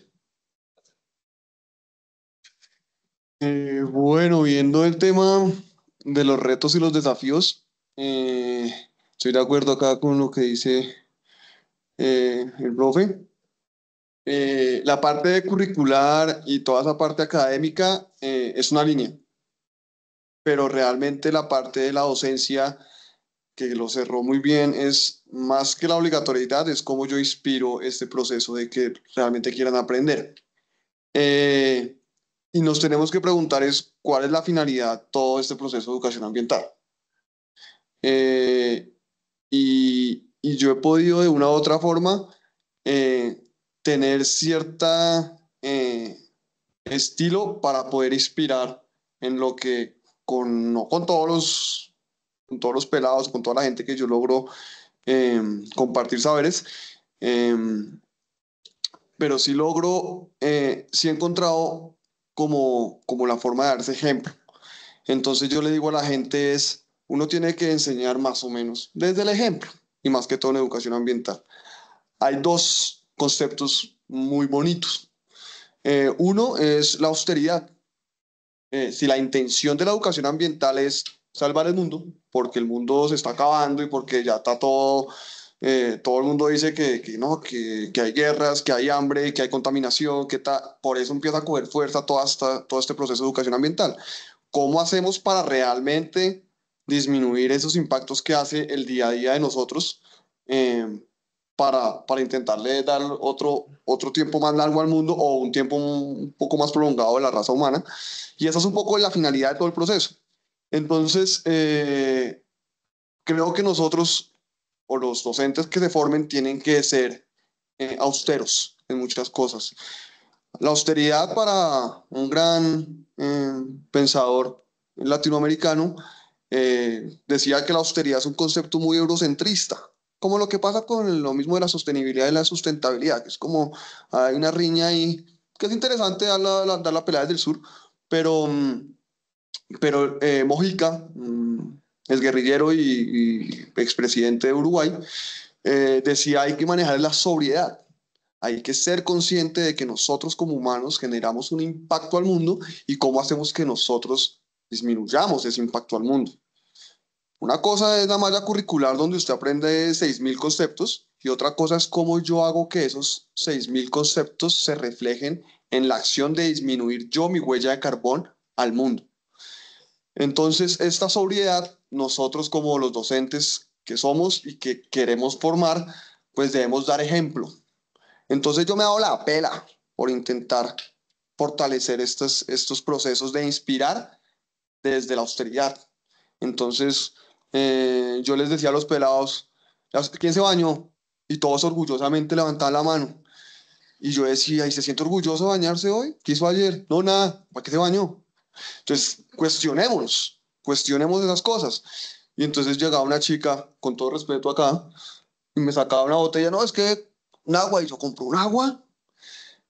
Eh, bueno, viendo el tema de los retos y los desafíos, eh, estoy de acuerdo acá con lo que dice eh, el profe. la parte de curricular y toda esa parte académica es una línea, pero realmente la parte de la docencia que lo cerró muy bien, es más que la obligatoriedad, es cómo yo inspiro este proceso de que realmente quieran aprender. Eh, y nos tenemos que preguntar es cuál es la finalidad de todo este proceso de educación ambiental. Eh, y, yo he podido de una u otra forma eh, tener cierta estilo para poder inspirar en lo que con, no con todos los con todos los pelados, con toda la gente que yo logro em, compartir saberes. Em, pero sí logro, eh, sí he encontrado como, como la forma de darse ejemplo. Entonces yo le digo a la gente es, uno tiene que enseñar más o menos desde el ejemplo y más que todo en educación ambiental. Hay dos conceptos muy bonitos. Eh, uno es la austeridad. Eh, si la intención de la educación ambiental es salvar el mundo, porque el mundo se está acabando y porque ya está todo, eh, todo el mundo dice que, que no, que, que, hay guerras, que hay hambre, que hay contaminación, que está por eso empieza a coger fuerza todo hasta todo este proceso de educación ambiental. ¿Cómo hacemos para realmente disminuir esos impactos que hace el día a día de nosotros em, para, para, intentarle dar otro, otro tiempo más largo al mundo o un tiempo un, un poco más prolongado de la raza humana? Y esa es un poco la finalidad de todo el proceso entonces, eh, creo que nosotros o los docentes que se formen tienen que ser eh, austeros en muchas cosas. La austeridad para un gran eh, pensador latinoamericano decía que la austeridad es un concepto muy eurocentrista, como lo que pasa con lo mismo de la sostenibilidad y la sustentabilidad, que es como hay una riña ahí, que es interesante dar la, la, dar pelea desde sur, pero... Mm, pero eh, Mojica, mm, el guerrillero y, expresidente de Uruguay, eh, decía hay que manejar la sobriedad. Hay que ser consciente de que nosotros como humanos generamos un impacto al mundo y cómo hacemos que nosotros disminuyamos ese impacto al mundo. Una cosa es la malla curricular donde usted aprende 6.000 conceptos y otra cosa es cómo yo hago que esos 6.000 conceptos se reflejen en la acción de disminuir yo mi huella de carbón al mundo. Entonces, esta sobriedad, nosotros como los docentes que somos y que queremos formar, pues debemos dar ejemplo. Entonces yo me hago la pela por intentar fortalecer estos, procesos de inspirar desde la austeridad. Entonces eh, yo les decía a los pelados, ¿quién se bañó? Y todos orgullosamente levantaban la mano. Y yo decía, ¿y se siente orgulloso de bañarse hoy? ¿Qué hizo ayer? No, nada, ¿para qué se bañó? Entonces, cuestionémonos, cuestionemos esas cosas. Y entonces llegaba una chica, con todo respeto acá, y me sacaba una botella, no, es que un agua, y yo compro un agua.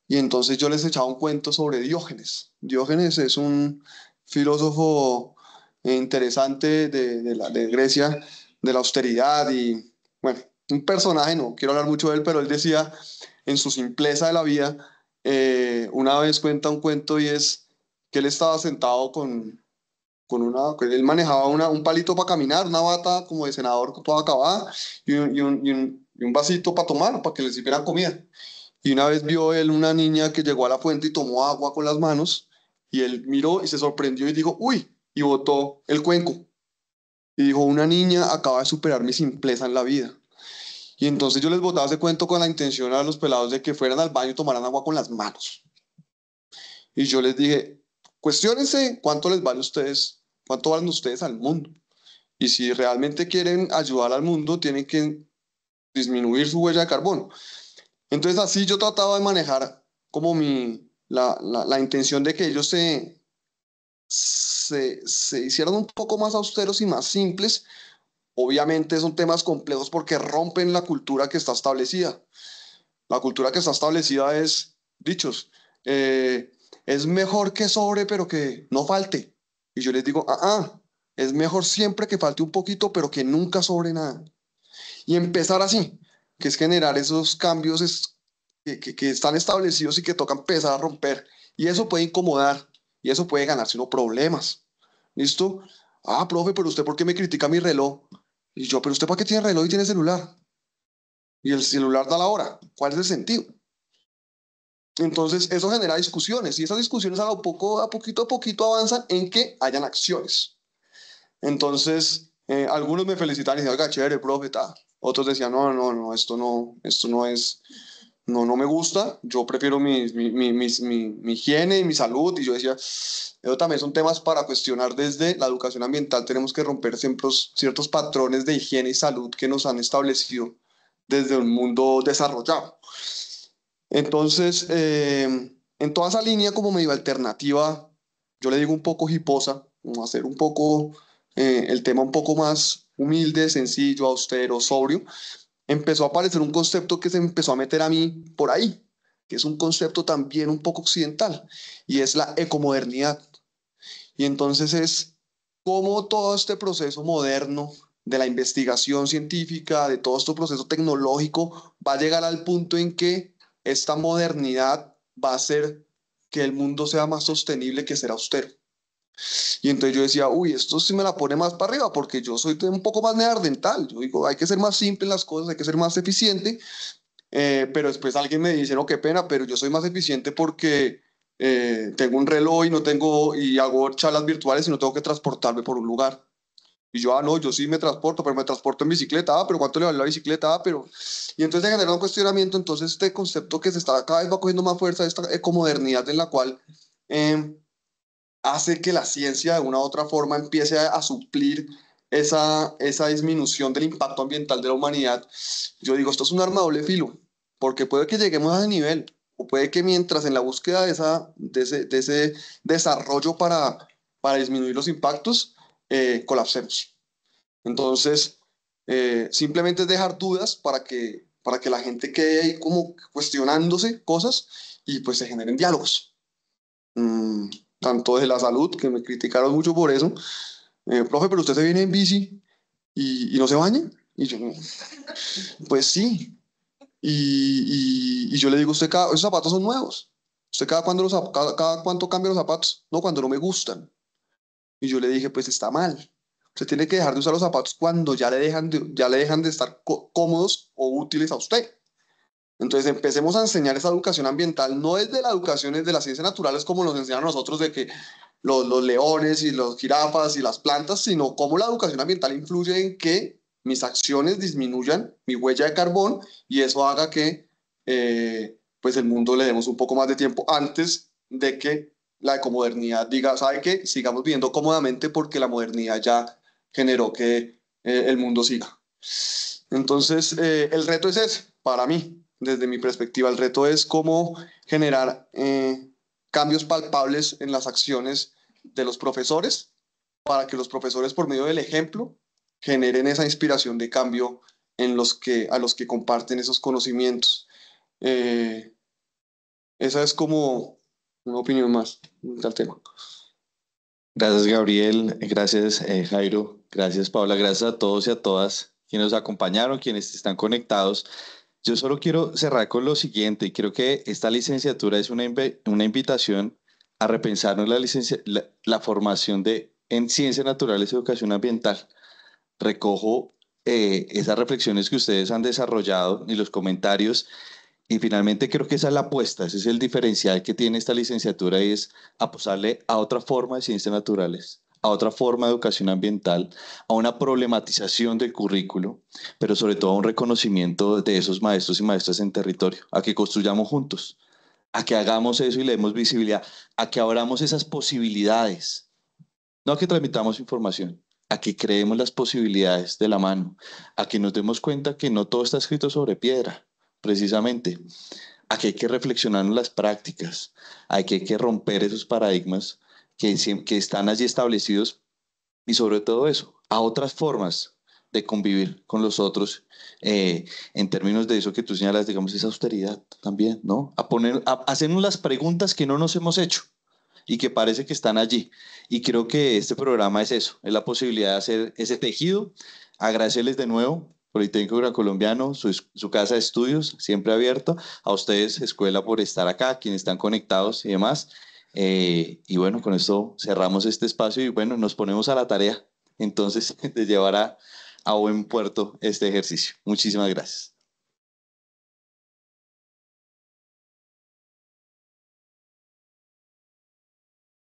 Y entonces yo les echaba un cuento sobre Diógenes. Diógenes es un filósofo interesante de, Grecia, de la austeridad y, bueno, un personaje, no quiero hablar mucho de él, pero él decía, en su simpleza de la vida, eh, una vez cuenta un cuento y es, que él estaba sentado con, con una, él manejaba una, un palito para caminar, una bata como de senador toda acabada y un, y un, y un, vasito para tomar, para que le sirvieran comida. Y una vez vio él una niña que llegó a la fuente y tomó agua con las manos y él miró y se sorprendió y dijo, uy, y botó el cuenco. Y dijo, una niña acaba de superar mi simpleza en la vida. Y entonces yo les botaba ese cuento con la intención a los pelados de que fueran al baño y tomaran agua con las manos. Y yo les dije, cuestionense cuánto les vale ustedes, cuánto valen ustedes al mundo. Y si realmente quieren ayudar al mundo, tienen que disminuir su huella de carbono. Entonces así yo trataba de manejar como mi, la, intención de que ellos se, se, se hicieran un poco más austeros y más simples. Obviamente son temas complejos porque rompen la cultura que está establecida. La cultura que está establecida es dichos. Eh, es mejor que sobre, pero que no falte. Y yo les digo, ah, ah, es mejor siempre que falte un poquito, pero que nunca sobre nada. Y empezar así, que es generar esos cambios que, están establecidos y que tocan empezar a romper. Y eso puede incomodar y eso puede ganarse unos problemas. ¿Listo? Ah, profe, pero usted, ¿por qué me critica mi reloj? Y yo, pero usted, ¿para qué tiene reloj y tiene celular? Y el celular da la hora. ¿Cuál es el sentido? Entonces, eso genera discusiones y esas discusiones a, poco, a poquito a poquito avanzan en que hayan acciones. Entonces, eh, algunos me felicitan y dicen, oiga, chévere, profeta Otros decían, no, no, no, esto no, esto no es, no, no me gusta, yo prefiero mi, mi, mi, mi, higiene y mi salud. Y yo decía, eso también son temas para cuestionar desde la educación ambiental. Tenemos que romper ciertos, ciertos patrones de higiene y salud que nos han establecido desde un mundo desarrollado. Entonces, eh, en toda esa línea como medio alternativa, yo le digo un poco hiposa, a hacer un poco eh, el tema un poco más humilde, sencillo, austero, sobrio, empezó a aparecer un concepto que se empezó a meter a mí por ahí, que es un concepto también un poco occidental, y es la ecomodernidad. Y entonces es cómo todo este proceso moderno de la investigación científica, de todo este proceso tecnológico, va a llegar al punto en que esta modernidad va a hacer que el mundo sea más sostenible que será austero. Y entonces yo decía, uy, esto sí me la pone más para arriba, porque yo soy un poco más neardental. Yo digo, hay que ser más simple en las cosas, hay que ser más eficiente. Eh, pero después alguien me dice, no, qué pena, pero yo soy más eficiente porque eh, tengo un reloj y no tengo, y hago charlas virtuales y no tengo que transportarme por un lugar. Y yo, ah, no, yo sí me transporto, pero me transporto en bicicleta, ah, pero ¿cuánto le vale la bicicleta? Ah, pero... Y entonces se genera un cuestionamiento, entonces este concepto que se está cada vez va cogiendo más fuerza, esta ecomodernidad en la cual em, hace que la ciencia de una u otra forma empiece a, suplir esa, esa disminución del impacto ambiental de la humanidad. Yo digo, esto es un arma doble filo, porque puede que lleguemos a ese nivel, o puede que mientras en la búsqueda de, esa, de, ese, de ese desarrollo para, para disminuir los impactos, eh, colapsemos. Entonces, eh, simplemente dejar dudas para que, para que la gente quede ahí como cuestionándose cosas y pues se generen diálogos. Mm, tanto de la salud, que me criticaron mucho por eso. Eh, profe, pero usted se viene en bici y, no se baña. Y yo, pues sí. Y, yo le digo usted, cada, esos zapatos son nuevos. ¿Usted cada, cuando los, cada cuánto cambia los zapatos? No, cuando no me gustan. Y yo le dije, pues está mal. Usted tiene que dejar de usar los zapatos cuando ya le dejan de, ya le dejan de estar cómodos o útiles a usted. Entonces empecemos a enseñar esa educación ambiental, no es de la educación, de las ciencias naturales como nos enseñan nosotros de que los, leones y los jirafas y las plantas, sino cómo la educación ambiental influye en que mis acciones disminuyan mi huella de carbón y eso haga que eh, pues el mundo le demos un poco más de tiempo antes de que la ecomodernidad diga, ¿sabe que Sigamos viviendo cómodamente porque la modernidad ya generó que eh, el mundo siga. Entonces, eh, el reto es ese, para mí, desde mi perspectiva, el reto es cómo generar eh, cambios palpables en las acciones de los profesores para que los profesores, por medio del ejemplo, generen esa inspiración de cambio en los que, a los que comparten esos conocimientos. esa es como una opinión más del tema. Gracias Gabriel, gracias eh, Jairo, gracias Paula, gracias a todos y a todas quienes nos acompañaron, quienes están conectados. Yo solo quiero cerrar con lo siguiente, creo que esta licenciatura es una, una invitación a repensarnos la, la, formación de, en ciencias naturales y educación ambiental. Recojo eh, esas reflexiones que ustedes han desarrollado y los comentarios y finalmente creo que esa es la apuesta, ese es el diferencial que tiene esta licenciatura y es apostarle a otra forma de ciencias naturales, a otra forma de educación ambiental, a una problematización del currículo, pero sobre todo a un reconocimiento de esos maestros y maestras en territorio, a que construyamos juntos, a que hagamos eso y le demos visibilidad, a que abramos esas posibilidades, no a que transmitamos información, a que creemos las posibilidades de la mano, a que nos demos cuenta que no todo está escrito sobre piedra precisamente a que hay que reflexionar en las prácticas, a que hay que romper esos paradigmas que, que están allí establecidos y sobre todo eso, a otras formas de convivir con los otros eh, en términos de eso que tú señalas, digamos, esa austeridad también, ¿no? A, poner, a hacernos las preguntas que no nos hemos hecho y que parece que están allí. Y creo que este programa es eso, es la posibilidad de hacer ese tejido. Agradecerles de nuevo Politécnico Gran Colombiano, su, casa de estudios, siempre abierto. A ustedes, escuela, por estar acá, quienes están conectados y demás. Eh, y bueno, con esto cerramos este espacio y bueno, nos ponemos a la tarea entonces de llevar a buen puerto este ejercicio. Muchísimas gracias.